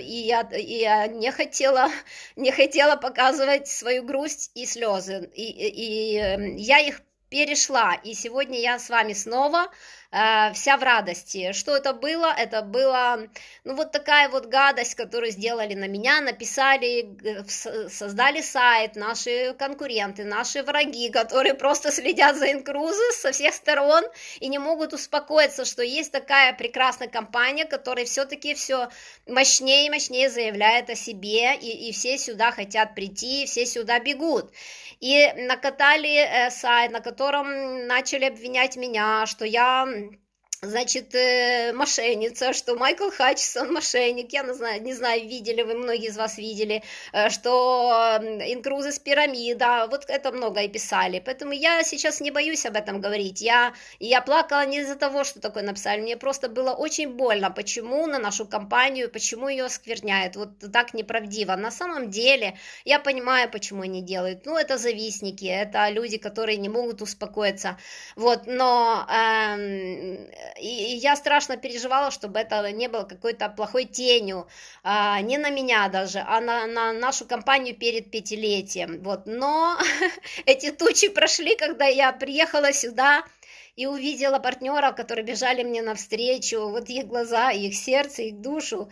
Speaker 1: и, я, и я не хотела, [LAUGHS] не хотела показывать свою грусть и слезы, и, и, и э, я их перешла, и сегодня я с вами снова, Э, вся в радости. Что это было? Это была, ну, вот такая вот гадость, которую сделали на меня, написали, создали сайт, наши конкуренты, наши враги, которые просто следят за инкрузы со всех сторон и не могут успокоиться, что есть такая прекрасная компания, которая все-таки все мощнее и мощнее заявляет о себе, и, и все сюда хотят прийти, и все сюда бегут. И накатали э, сайт, на котором начали обвинять меня, что я значит, э, мошенница, что Майкл Хатчисон мошенник, я не знаю, не знаю, видели вы, многие из вас видели, э, что Инкрузы с пирамида, вот это много писали, поэтому я сейчас не боюсь об этом говорить, я, я плакала не из-за того, что такое написали, мне просто было очень больно, почему на нашу компанию, почему ее оскверняют, вот так неправдиво, на самом деле я понимаю, почему они делают, ну, это завистники, это люди, которые не могут успокоиться, вот, но... Э, и, я страшно переживала, чтобы это не было какой-то плохой тенью, а, не на меня даже, а на, на нашу компанию перед пятилетием, вот, но [LAUGHS] эти тучи прошли, когда я приехала сюда, и увидела партнеров, которые бежали мне навстречу, вот их глаза, их сердце, их душу.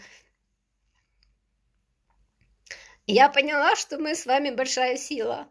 Speaker 1: я поняла, что мы с вами большая сила.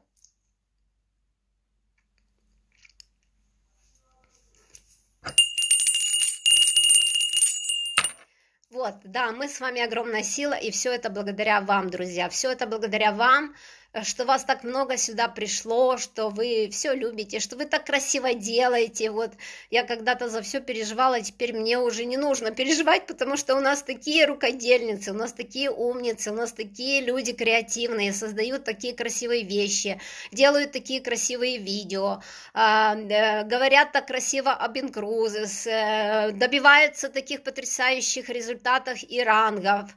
Speaker 1: Вот, да, мы с вами огромная сила, и все это благодаря вам, друзья. Все это благодаря вам, что вас так много сюда пришло, что вы все любите, что вы так красиво делаете. Вот я когда-то за все переживала, а теперь мне уже не нужно переживать, потому что у нас такие рукодельницы, у нас такие умницы, у нас такие люди креативные, создают такие красивые вещи, делают такие красивые видео, а, э, говорят так красиво об инкрузес, э, добиваются таких потрясающих результатов и рангов.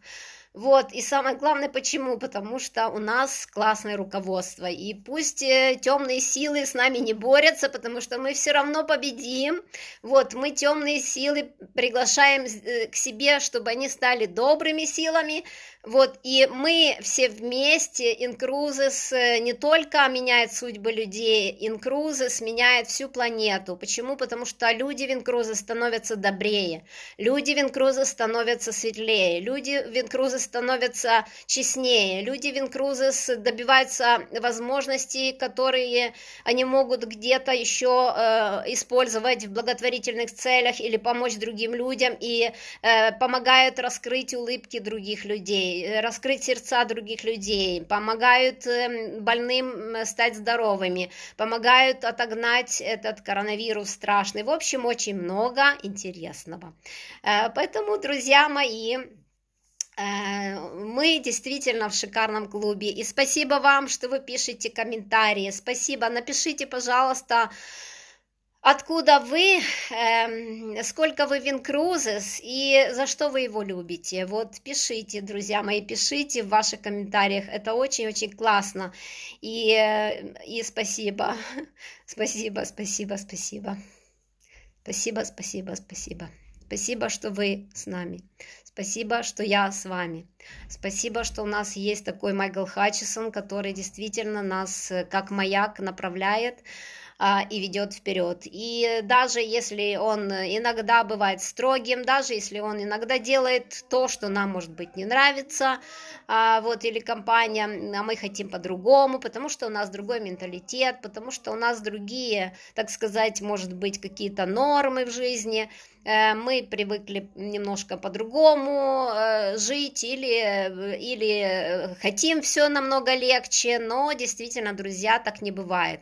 Speaker 1: Вот, и самое главное, почему? Потому что у нас классное руководство. И пусть э, темные силы с нами не борются, потому что мы все равно победим. Вот, мы темные силы приглашаем э, к себе, чтобы они стали добрыми силами. Вот, и мы все вместе, инкрузес э, не только меняет судьбы людей, инкрузес меняет всю планету. Почему? Потому что люди в инкрузес становятся добрее, люди в инкрузес становятся светлее, люди в инкрузес Винкрузес становятся честнее, люди Винкрузес добиваются возможностей, которые они могут где-то еще э, использовать в благотворительных целях или помочь другим людям и э, помогают раскрыть улыбки других людей, э, раскрыть сердца других людей, помогают больным стать здоровыми, помогают отогнать этот коронавирус страшный. В общем, очень много интересного. Поэтому, друзья мои, Э, мы действительно в шикарном клубе. И спасибо вам, что вы пишете комментарии. Спасибо. Напишите, пожалуйста, откуда вы, эм, сколько вы Винкрузес и за что вы его любите. Вот пишите, друзья мои, пишите в ваших комментариях. Это очень-очень классно. И, э, и спасибо. [LAUGHS] Спасибо, спасибо, спасибо. Спасибо, спасибо, спасибо. Спасибо, что вы с нами. Спасибо, что я с вами. Спасибо, что у нас есть такой Майкл Хатчисон, который действительно нас э, как маяк направляет а, и ведет вперед. И даже если он э, иногда бывает строгим, даже если он иногда делает то, что нам, может быть, не нравится, а, вот, или компания, а мы хотим по-другому, потому что у нас другой менталитет, потому что у нас другие, так сказать, может быть, какие-то нормы в жизни – Э, мы привыкли немножко по-другому э, жить или, э, или хотим все намного легче, но действительно, друзья, так не бывает.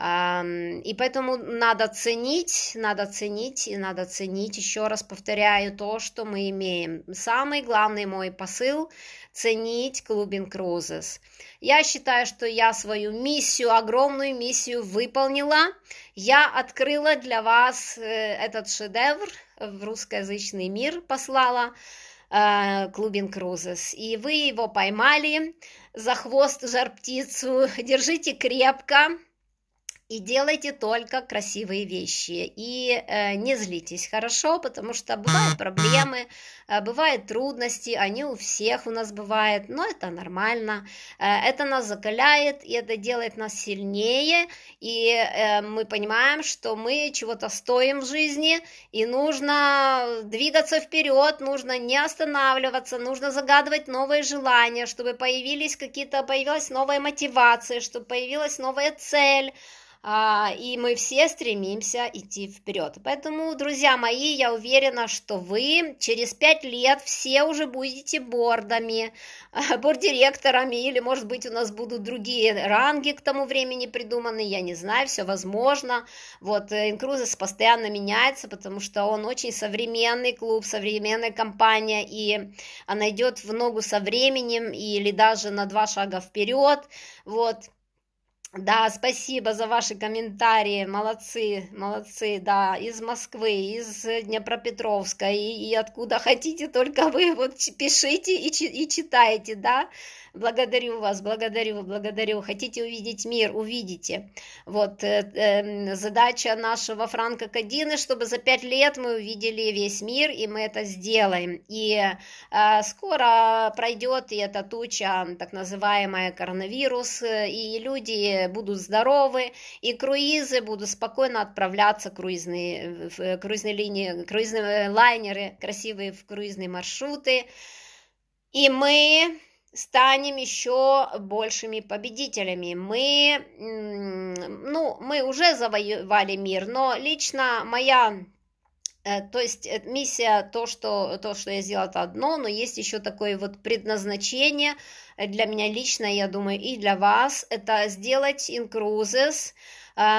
Speaker 1: И поэтому надо ценить, надо ценить и надо ценить, еще раз повторяю, то, что мы имеем. Самый главный мой посыл – ценить Клубин Крузес. Я считаю, что я свою миссию, огромную миссию выполнила – я открыла для вас э, этот шедевр в русскоязычный мир, послала э, Клубин Крузес. И вы его поймали за хвост жар птицу. [LAUGHS] Держите крепко, и делайте только красивые вещи. И э, не злитесь, хорошо? Потому что бывают проблемы, э, бывают трудности, они у всех у нас бывают, но это нормально. Э, это нас закаляет, и это делает нас сильнее, и э, мы понимаем, что мы чего-то стоим в жизни, и нужно двигаться вперед, нужно не останавливаться, нужно загадывать новые желания, чтобы появились какие-то, появилась новая мотивация, чтобы появилась новая цель, а, и мы все стремимся идти вперед. Поэтому, друзья мои, я уверена, что вы через пять лет все уже будете бордами, а, бордиректорами, или, может быть, у нас будут другие ранги к тому времени придуманы, я не знаю, все возможно. Вот, э, Инкрузес постоянно меняется, потому что он очень современный клуб, современная компания, и она идет в ногу со временем, или даже на два шага вперед, вот, да, спасибо за ваши комментарии, молодцы, молодцы, да, из Москвы, из Днепропетровска, и, и откуда хотите, только вы вот пишите и, и читайте, да, благодарю вас, благодарю, благодарю. Хотите увидеть мир, увидите. Вот э, эм, задача нашего Франка Кадины, чтобы за пять лет мы увидели весь мир, и мы это сделаем. И э, скоро пройдет и эта туча, так называемая коронавирус, э, и люди будут здоровы, и круизы будут спокойно отправляться, круизные, в э, круизные линии, круизные лайнеры, красивые в круизные маршруты. И мы станем еще большими победителями. Мы, ну, мы уже завоевали мир, но лично моя э, то есть э, миссия, то что, то, что я сделала, это одно, но есть еще такое вот предназначение для меня лично, я думаю, и для вас, это сделать инкрузес,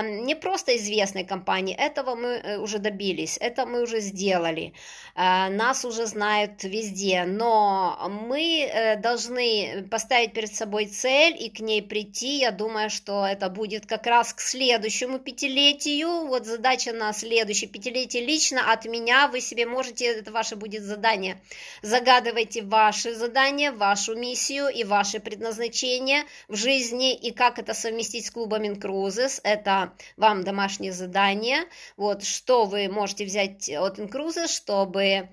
Speaker 1: не просто известной компании, этого мы э, уже добились, это мы уже сделали, а, нас уже знают везде, но мы э, должны поставить перед собой цель и к ней прийти, я думаю, что это будет как раз к следующему пятилетию, вот задача на следующее пятилетие лично от меня, вы себе можете, это ваше будет задание, загадывайте ваши задания, вашу миссию и ваше предназначение в жизни и как это совместить с клубом Инкрузес, это это вам домашнее задание, вот, что вы можете взять от Инкруза, чтобы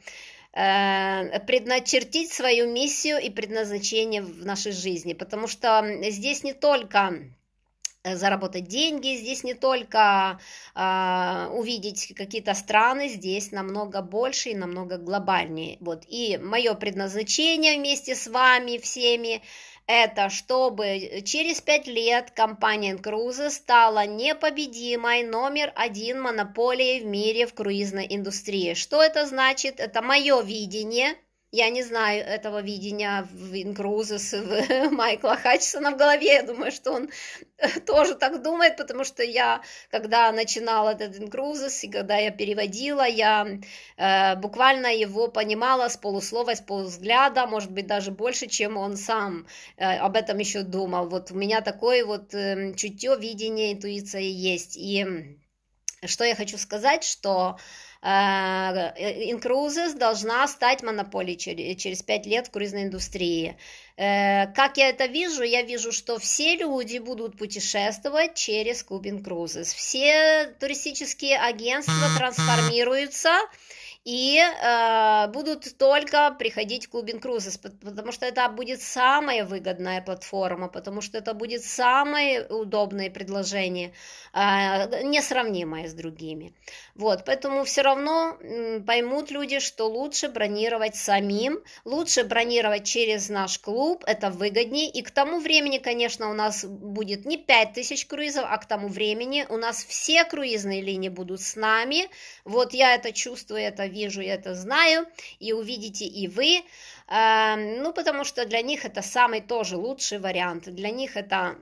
Speaker 1: э, предначертить свою миссию и предназначение в нашей жизни, потому что здесь не только э, заработать деньги, здесь не только э, увидеть какие-то страны, здесь намного больше и намного глобальнее. Вот. И мое предназначение вместе с вами всеми это чтобы э, через пять лет компания «Крузы» стала непобедимой номер один монополией в мире в круизной индустрии. Что это значит? Это мое видение – я не знаю этого видения в Инкрузес, в [LAUGHS] Майкла Хатчисона в голове. Я думаю, что он э, тоже так думает, потому что я, когда начинала этот Инкрузес, и когда я переводила, я э, буквально его понимала с полуслова, с полузгляда, может быть, даже больше, чем он сам э, об этом еще думал. Вот у меня такое вот э, эм, чутье, видение, интуиция есть. И что я хочу сказать, что... Э, э, Incruises должна стать монополией через 5 лет в круизной индустрии. Э, как я это вижу? Я вижу, что все люди будут путешествовать через Кубин Cruises. Все туристические агентства трансформируются и э, будут только приходить Кубин Крузес, потому что это будет самая выгодная платформа, потому что это будет самое удобное предложение, э, несравнимые с другими. Вот, поэтому все равно э, поймут люди, что лучше бронировать самим, лучше бронировать через наш клуб, это выгоднее, и к тому времени, конечно, у нас будет не 5000 круизов, а к тому времени у нас все круизные линии будут с нами, вот я это чувствую, это вижу, я это знаю, и увидите и вы, эм, ну, потому что для них это самый тоже лучший вариант, для них это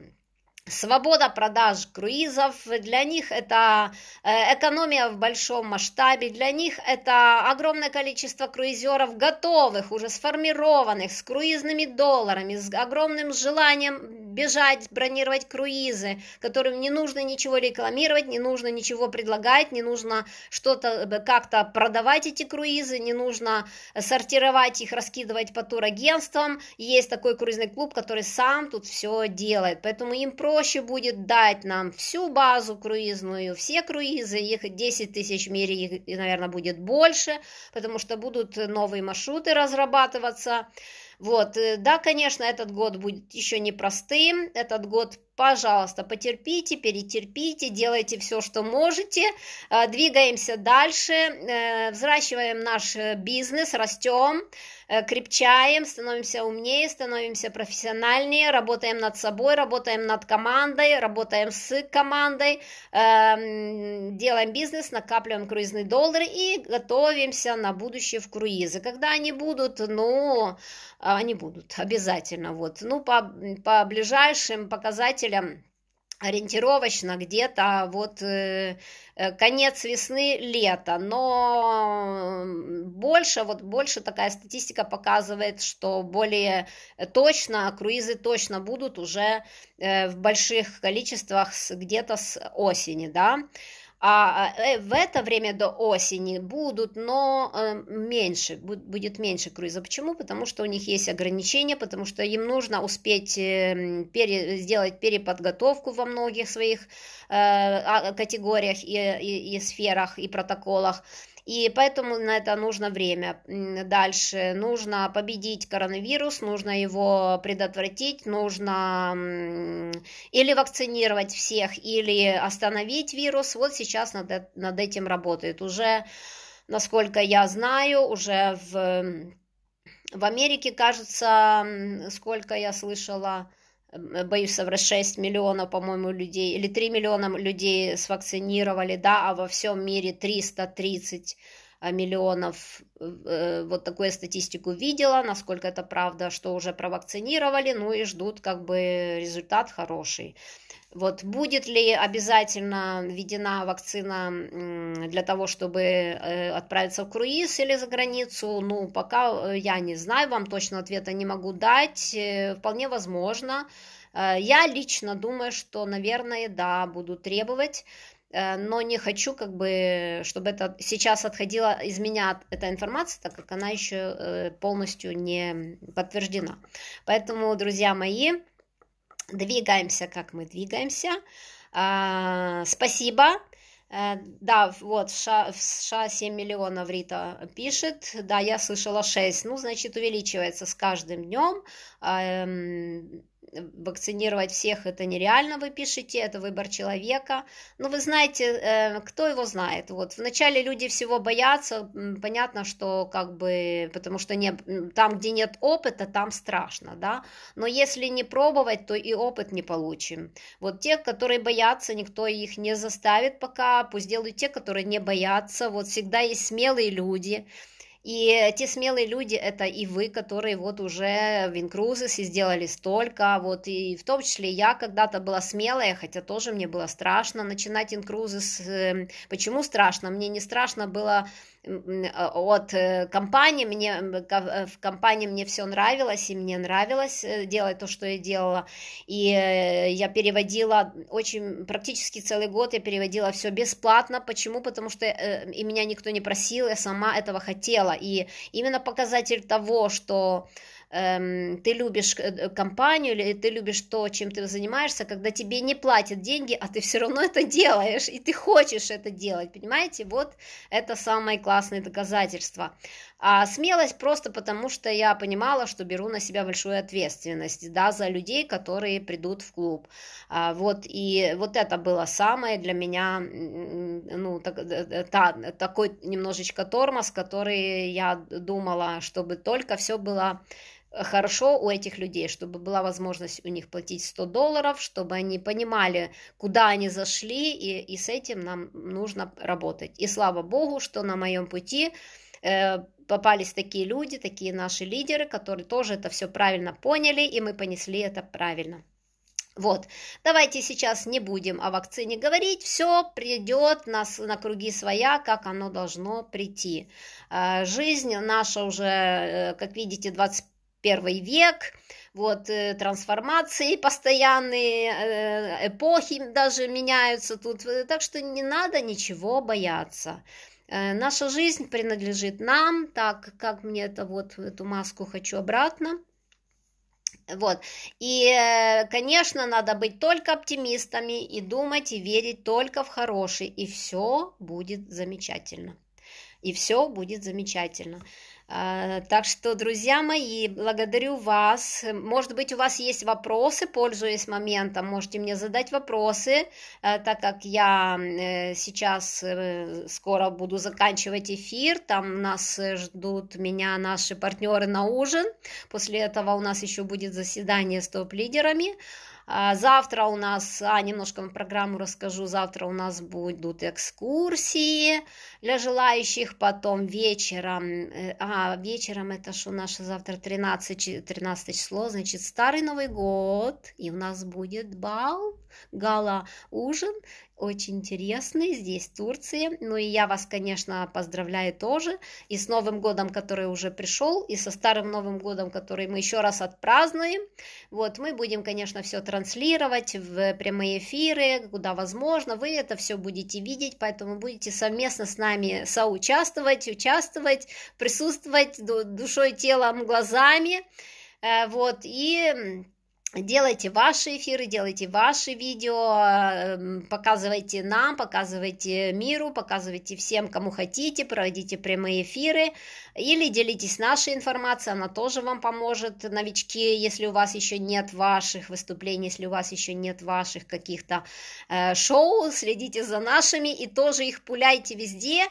Speaker 1: Свобода продаж круизов, для них это э, экономия в большом масштабе, для них это огромное количество круизеров готовых, уже сформированных, с круизными долларами, с огромным желанием бежать, бронировать круизы, которым не нужно ничего рекламировать, не нужно ничего предлагать, не нужно что-то э, как-то продавать эти круизы, не нужно сортировать их, раскидывать по турагентствам. Есть такой круизный клуб, который сам тут все делает, поэтому им просто проще будет дать нам всю базу круизную, все круизы, их 10 тысяч в мире, их, наверное, будет больше, потому что будут новые маршруты разрабатываться. Вот, э, да, конечно, этот год будет еще непростым, этот год Пожалуйста, потерпите, перетерпите, делайте все, что можете. Э, двигаемся дальше, э, взращиваем наш э, бизнес, растем, крепчаем, становимся умнее, становимся профессиональнее, работаем над собой, работаем над командой, работаем с командой, делаем бизнес, накапливаем круизные доллары и готовимся на будущее в круизы. Когда они будут, ну, а, они будут обязательно. Вот, ну, по, по ближайшим показателям читателям ориентировочно где-то вот э, э, конец весны, лето, но больше, вот больше такая статистика показывает, что более точно, круизы точно будут уже э, в больших количествах где-то с осени, да, а э, в это время до осени будут, но эм, меньше, будет меньше круиза. Почему? Потому что у них есть ограничения, потому что им нужно успеть эм, пере, сделать переподготовку во многих своих э, а, категориях и, и, и сферах и протоколах. И поэтому на это нужно время. Дальше нужно победить коронавирус, нужно его предотвратить, нужно или вакцинировать всех, или остановить вирус. Вот сейчас над, э, над этим работает. Уже, насколько я знаю, уже в, в Америке, кажется, сколько я слышала, Э, боюсь, в 6 миллионов, по-моему, людей, или 3 миллиона людей свакцинировали, да, а во всем мире 330 а, миллионов, э, вот такую статистику видела, насколько это правда, что уже провакцинировали, ну и ждут как бы результат хороший. Вот будет ли обязательно введена вакцина для того, чтобы э, отправиться в круиз или за границу? Ну, пока э, я не знаю, вам точно ответа не могу дать. Вполне возможно. Я лично думаю, что, наверное, да, буду требовать. Э, но не хочу, как бы, чтобы это сейчас отходила из меня эта информация, так как она еще э, полностью не подтверждена. Поэтому, друзья мои, двигаемся, как мы двигаемся. А, спасибо. Э, да, вот в США, США 7 миллионов Рита пишет. Да, я слышала 6. Ну, значит, увеличивается с каждым днем. А, эм, вакцинировать всех это нереально, вы пишете, это выбор человека. Но ну, вы знаете, э, кто его знает? Вот вначале люди всего боятся, понятно, что как бы, потому что не, там, где нет опыта, там страшно, да. Но если не пробовать, то и опыт не получим. Вот те, которые боятся, никто их не заставит пока, пусть делают те, которые не боятся. Вот всегда есть смелые люди. И те смелые люди, это и вы, которые вот уже в Инкрузесе сделали столько, вот и в том числе я когда-то была смелая, хотя тоже мне было страшно начинать Инкрузес. Эм, почему страшно? Мне не страшно было а, от э, компании, мне, э, в компании мне все нравилось, и мне нравилось э, делать то, что я делала, и я переводила очень, практически целый год я переводила все бесплатно, почему? Потому что и меня никто не просил, я сама этого хотела, и именно показатель того, что эм, ты любишь э, э, компанию или ты любишь то, чем ты занимаешься, когда тебе не платят деньги, а ты все равно это делаешь, и ты хочешь это делать, понимаете? Вот это самое классное доказательство. А смелость просто потому, что я понимала, что беру на себя большую ответственность, да, за людей, которые придут в клуб. А, вот, и вот это было самое для меня, ну, так, э, та, такой немножечко тормоз, который я думала, чтобы только все было хорошо у этих людей, чтобы была возможность у них платить 100 долларов, чтобы они понимали, куда они зашли, и, и с этим нам нужно работать. И слава богу, что на моем пути э, попались такие люди, такие наши лидеры, которые тоже это все правильно поняли, и мы понесли это правильно. Вот, давайте сейчас не будем о вакцине говорить, все придет нас на круги своя, как оно должно прийти. Э, жизнь наша уже, э, как видите, 21 первый век, вот, э, трансформации постоянные, э, эпохи даже меняются тут, э, так что не надо ничего бояться. Наша жизнь принадлежит нам, так как мне это вот эту маску хочу обратно, вот. И, конечно, надо быть только оптимистами и думать и верить только в хороший, и все будет замечательно. И все будет замечательно. А, так что, друзья мои, благодарю вас. Может быть, у вас есть вопросы, пользуясь моментом, можете мне задать вопросы, э, так как я э, сейчас э, скоро буду заканчивать эфир. Там нас ждут меня наши партнеры на ужин. После этого у нас еще будет заседание с топ-лидерами. А, завтра у нас, а, немножко вам программу расскажу, завтра у нас будут экскурсии для желающих, потом вечером, э, а, вечером это что наше завтра 13, 13 число, значит, Старый Новый год, и у нас будет бал, гала-ужин, очень интересный здесь, в Турции. Ну и я вас, конечно, поздравляю тоже. И с Новым годом, который уже пришел, и со Старым Новым годом, который мы еще раз отпразднуем. Вот, мы будем, конечно, все тратить транслировать в прямые эфиры, куда возможно. Вы это все будете видеть, поэтому будете совместно с нами соучаствовать, участвовать, присутствовать душой, телом, глазами. Э, вот, и делайте ваши эфиры, делайте ваши видео, эм, показывайте нам, показывайте миру, показывайте всем, кому хотите, проводите прямые эфиры или делитесь нашей информацией, она тоже вам поможет, новички, если у вас еще нет ваших выступлений, если у вас еще нет ваших каких-то э, шоу, следите за нашими и тоже их пуляйте везде,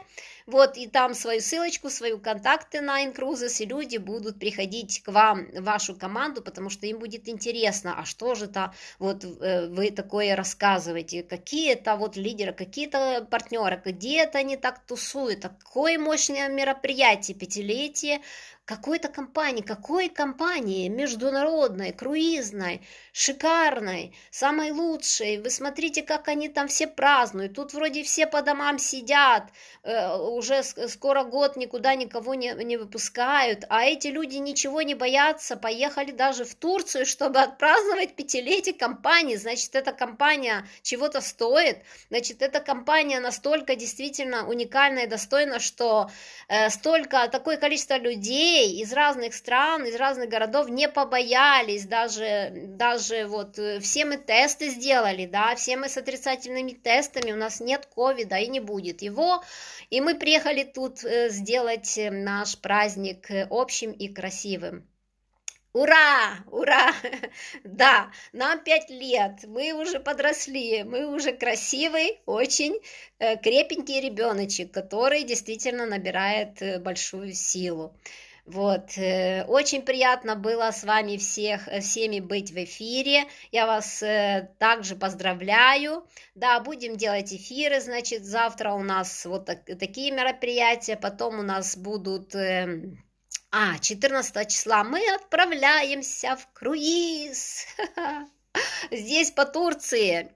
Speaker 1: вот, и там свою ссылочку, свою контакты на Incruises, и люди будут приходить к вам, в вашу команду, потому что им будет интересно, а что же это вот э, вы такое рассказываете, какие это вот лидеры, какие-то партнеры, где это они так тусуют, такое мощное мероприятие, пятилетие, какой-то компании, какой компании международной, круизной, шикарной, самой лучшей. Вы смотрите, как они там все празднуют. Тут вроде все по домам сидят, э, уже скоро год никуда никого не, не выпускают, а эти люди ничего не боятся, поехали даже в Турцию, чтобы отпраздновать пятилетие компании. Значит, эта компания чего-то стоит, значит, эта компания настолько действительно уникальна и достойна, что э, столько, такое количество людей людей из разных стран, из разных городов не побоялись, даже, даже вот э, все мы тесты сделали, да, все мы с отрицательными тестами, у нас нет ковида и не будет его, и мы приехали тут э, сделать э, наш праздник общим и красивым. Ура! Ура! [LAUGHS] Да, нам пять лет, мы уже подросли, мы уже красивый, очень крепенький ребеночек, который действительно набирает большую силу. Вот. Э, очень приятно было с вами всех, э, всеми быть в эфире. Я вас э, также поздравляю. Да, будем делать эфиры, значит, завтра у нас вот так, такие мероприятия, потом у нас будут... Эм, а, 14 числа мы отправляемся в круиз. [LAUGHS] Здесь по Турции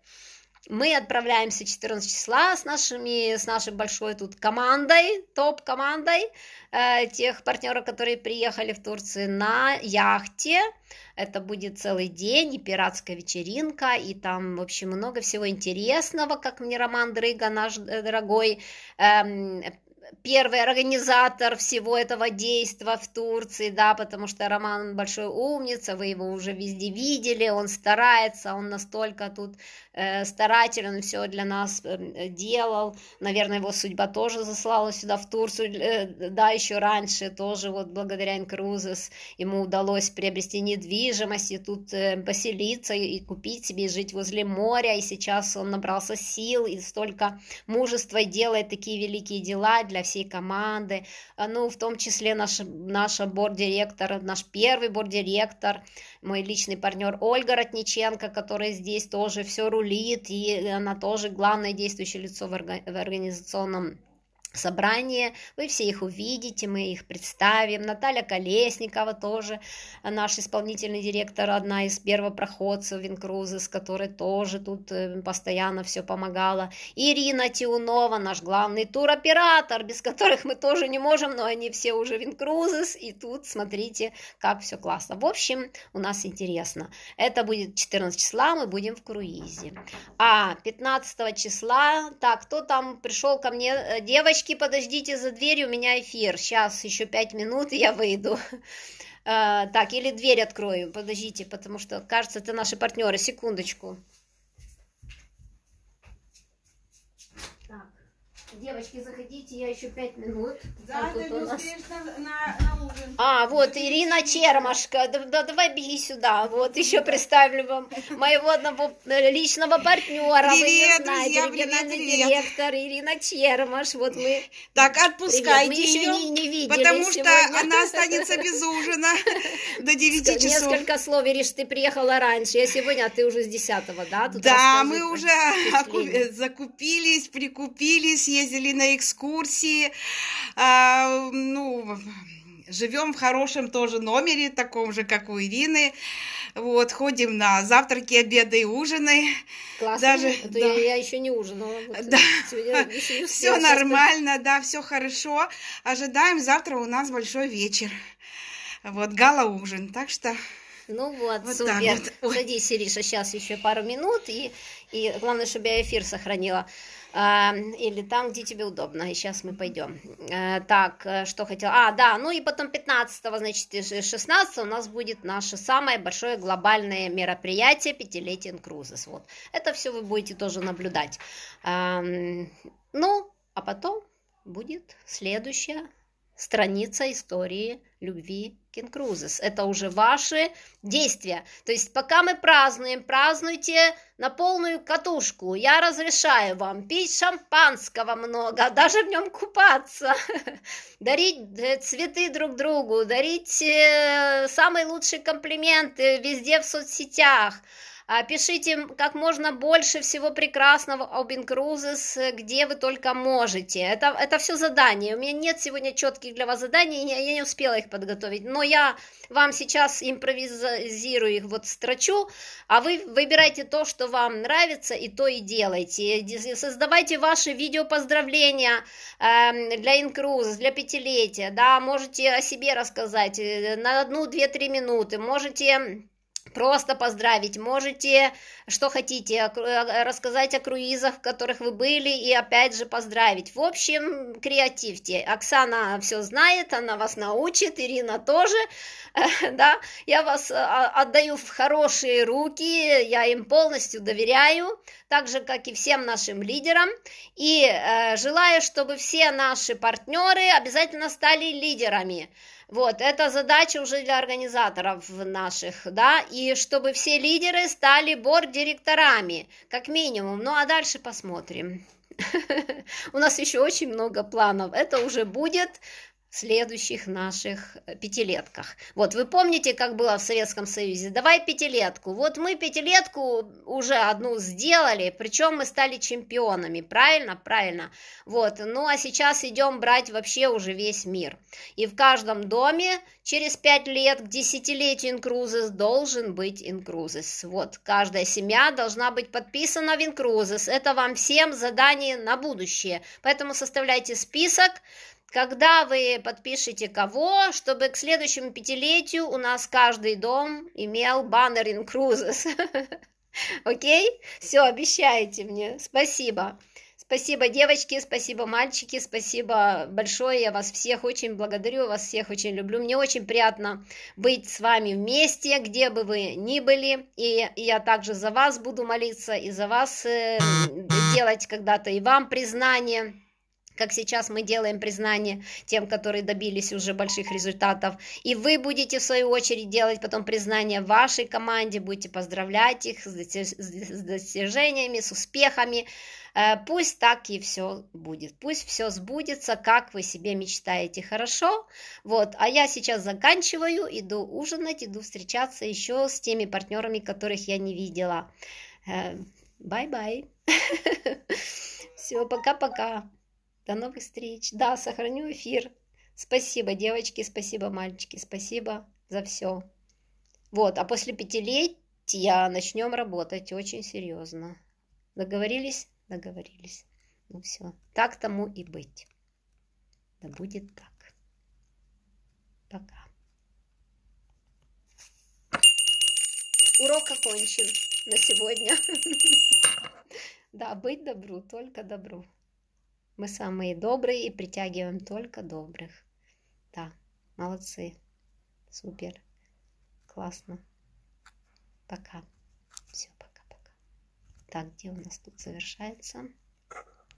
Speaker 1: мы отправляемся 14 числа с, нашими, с нашей большой тут командой, топ-командой э, тех партнеров, которые приехали в Турцию на яхте. Это будет целый день, и пиратская вечеринка, и там, в общем, много всего интересного, как мне Роман Дрыга, наш э, дорогой э, первый организатор всего этого действа в Турции, да, потому что Роман большой умница, вы его уже везде видели, он старается, он настолько тут э, старателен, все для нас э, делал, наверное, его судьба тоже заслала сюда в Турцию, э, да, еще раньше тоже вот благодаря Инкрузес ему удалось приобрести недвижимость и тут э, поселиться и, купить себе, и жить возле моря, и сейчас он набрался сил и столько мужества делает такие великие дела для для всей команды, э, ну, в том числе наш, наша борт-директор, наш первый борт-директор, мой личный партнер Ольга Ротниченко, которая здесь тоже все рулит, и она тоже главное действующее лицо в, орга, в организационном собрание. Вы все их увидите, мы их представим. Наталья Колесникова тоже, э, наш исполнительный директор, одна из первопроходцев Винкрузы, которая тоже тут э, постоянно все помогала. Ирина Тиунова, наш главный туроператор, без которых мы тоже не можем, но они все уже Винкрузес, и тут смотрите, как все классно. В общем, у нас интересно. Это будет 14 числа, мы будем в круизе. А 15 числа, так, кто там пришел ко мне, э, девочки, девочки, подождите за дверью, у меня эфир, сейчас еще пять минут, и я выйду. Э, так, или дверь открою, подождите, потому что, кажется, это наши партнеры, секундочку. Девочки, заходите, я еще пять минут. Да, ты не успеешь на, на, на ужин. А, вот, Вы Ирина Чермашка. Да, да, давай беги сюда. Вот, еще представлю вам моего одного э, личного партнера. Привет, друзья, привет, привет. директор Ирина Чермаш. Вот мы... Так, отпускайте привет. мы ее, не, не потому что сегодня. она останется без ужина [LAUGHS] до 9 часов. Несколько слов, Ириш, ты приехала раньше. Я сегодня, а ты уже с 10 да? Тут да, мы уже э, закупились, прикупились, есть ездили на экскурсии, а, ну, живем в хорошем тоже номере, таком же, как у Ирины. Вот, ходим на завтраки, обеды и ужины. Классно. Даже, Это да. я, я еще не ужинала. Вот да. [LAUGHS] все нормально, да, все хорошо. Ожидаем, завтра у нас большой вечер. Вот, гала-ужин. Так что... Ну вот, вот супер. Вот. Садись, Ириша, сейчас еще пару минут. И, и главное, чтобы я эфир сохранила. А, или там, где тебе удобно. И сейчас мы пойдем. Э, так, э, что хотела? А, да, ну и потом 15, значит, 16 э, у нас будет наше самое большое глобальное мероприятие пятилетие Cruises. Вот. Это все вы будете тоже наблюдать. Ну, а потом будет следующая страница истории любви Кинкрузес. Это уже ваши действия. То есть пока мы празднуем, празднуйте на полную катушку. Я разрешаю вам пить шампанского много, [LAUGHS] даже в нем купаться, [LAUGHS] дарить э, цветы друг другу, дарить э, самые лучшие комплименты везде в соцсетях. А, пишите как можно больше всего прекрасного об Инкрузес, э, где вы только можете. Это, это все задание. У меня нет сегодня четких для вас заданий, я, я не успела их подготовить. Но я вам сейчас импровизирую их, вот строчу, а вы выбирайте то, что вам нравится, и то и делайте. Создавайте ваши видео поздравления эм, для Инкрузес, для пятилетия. Да, можете о себе рассказать э, на одну, две, три минуты. Можете Просто поздравить можете, что хотите, рассказать о круизах, в которых вы были, и опять же поздравить. В общем, креативьте. Оксана все знает, она вас научит, Ирина тоже, [LAUGHS] да. Я вас э, отдаю в хорошие руки, я им полностью доверяю, так же, как и всем нашим лидерам. И э, желаю, чтобы все наши партнеры обязательно стали лидерами. Вот, это задача уже для организаторов наших, да, и чтобы все лидеры стали борт-директорами, как минимум. Ну, а дальше посмотрим. [LAUGHS] У нас еще очень много планов. Это уже будет следующих наших э, пятилетках. Вот вы помните, как было в Советском Союзе? Давай пятилетку. Вот мы пятилетку уже одну сделали, причем мы стали чемпионами. Правильно? Правильно. Вот. Ну а сейчас идем брать вообще уже весь мир. И в каждом доме через пять лет к десятилетию инкрузис должен быть инкрузис. Вот. Каждая семья должна быть подписана в инкрузис. Это вам всем задание на будущее. Поэтому составляйте список, когда вы подпишете кого, чтобы к следующему пятилетию у нас каждый дом имел баннер in cruises. [LAUGHS] Окей? Все, обещаете мне. Спасибо. Спасибо, девочки, спасибо, мальчики, спасибо большое. Я вас всех очень благодарю, вас всех очень люблю. Мне очень приятно быть с вами вместе, где бы вы ни были. И я также за вас буду молиться, и за вас э, делать когда-то и вам признание как сейчас мы делаем признание тем, которые добились уже больших результатов. И вы будете, в свою очередь, делать потом признание вашей команде, будете поздравлять их с достижениями, с успехами. Э, пусть так и все будет, пусть все сбудется, как вы себе мечтаете, хорошо? Вот, а я сейчас заканчиваю, иду ужинать, иду встречаться еще с теми партнерами, которых я не видела. Э, бай-бай. [LAUGHS] Все, пока-пока. До новых встреч. Да, сохраню эфир. Спасибо, девочки, спасибо, мальчики, спасибо за все. Вот, а после пятилетия начнем работать очень серьезно. Договорились? Договорились. Ну все, так тому и быть. Да будет так. Пока. Урок окончен на сегодня. [LAUGHS] Да, быть добру, только добру. Мы самые добрые и притягиваем только добрых. Да, молодцы. Супер. Классно. Пока. Все, пока-пока. Так, где у нас тут завершается?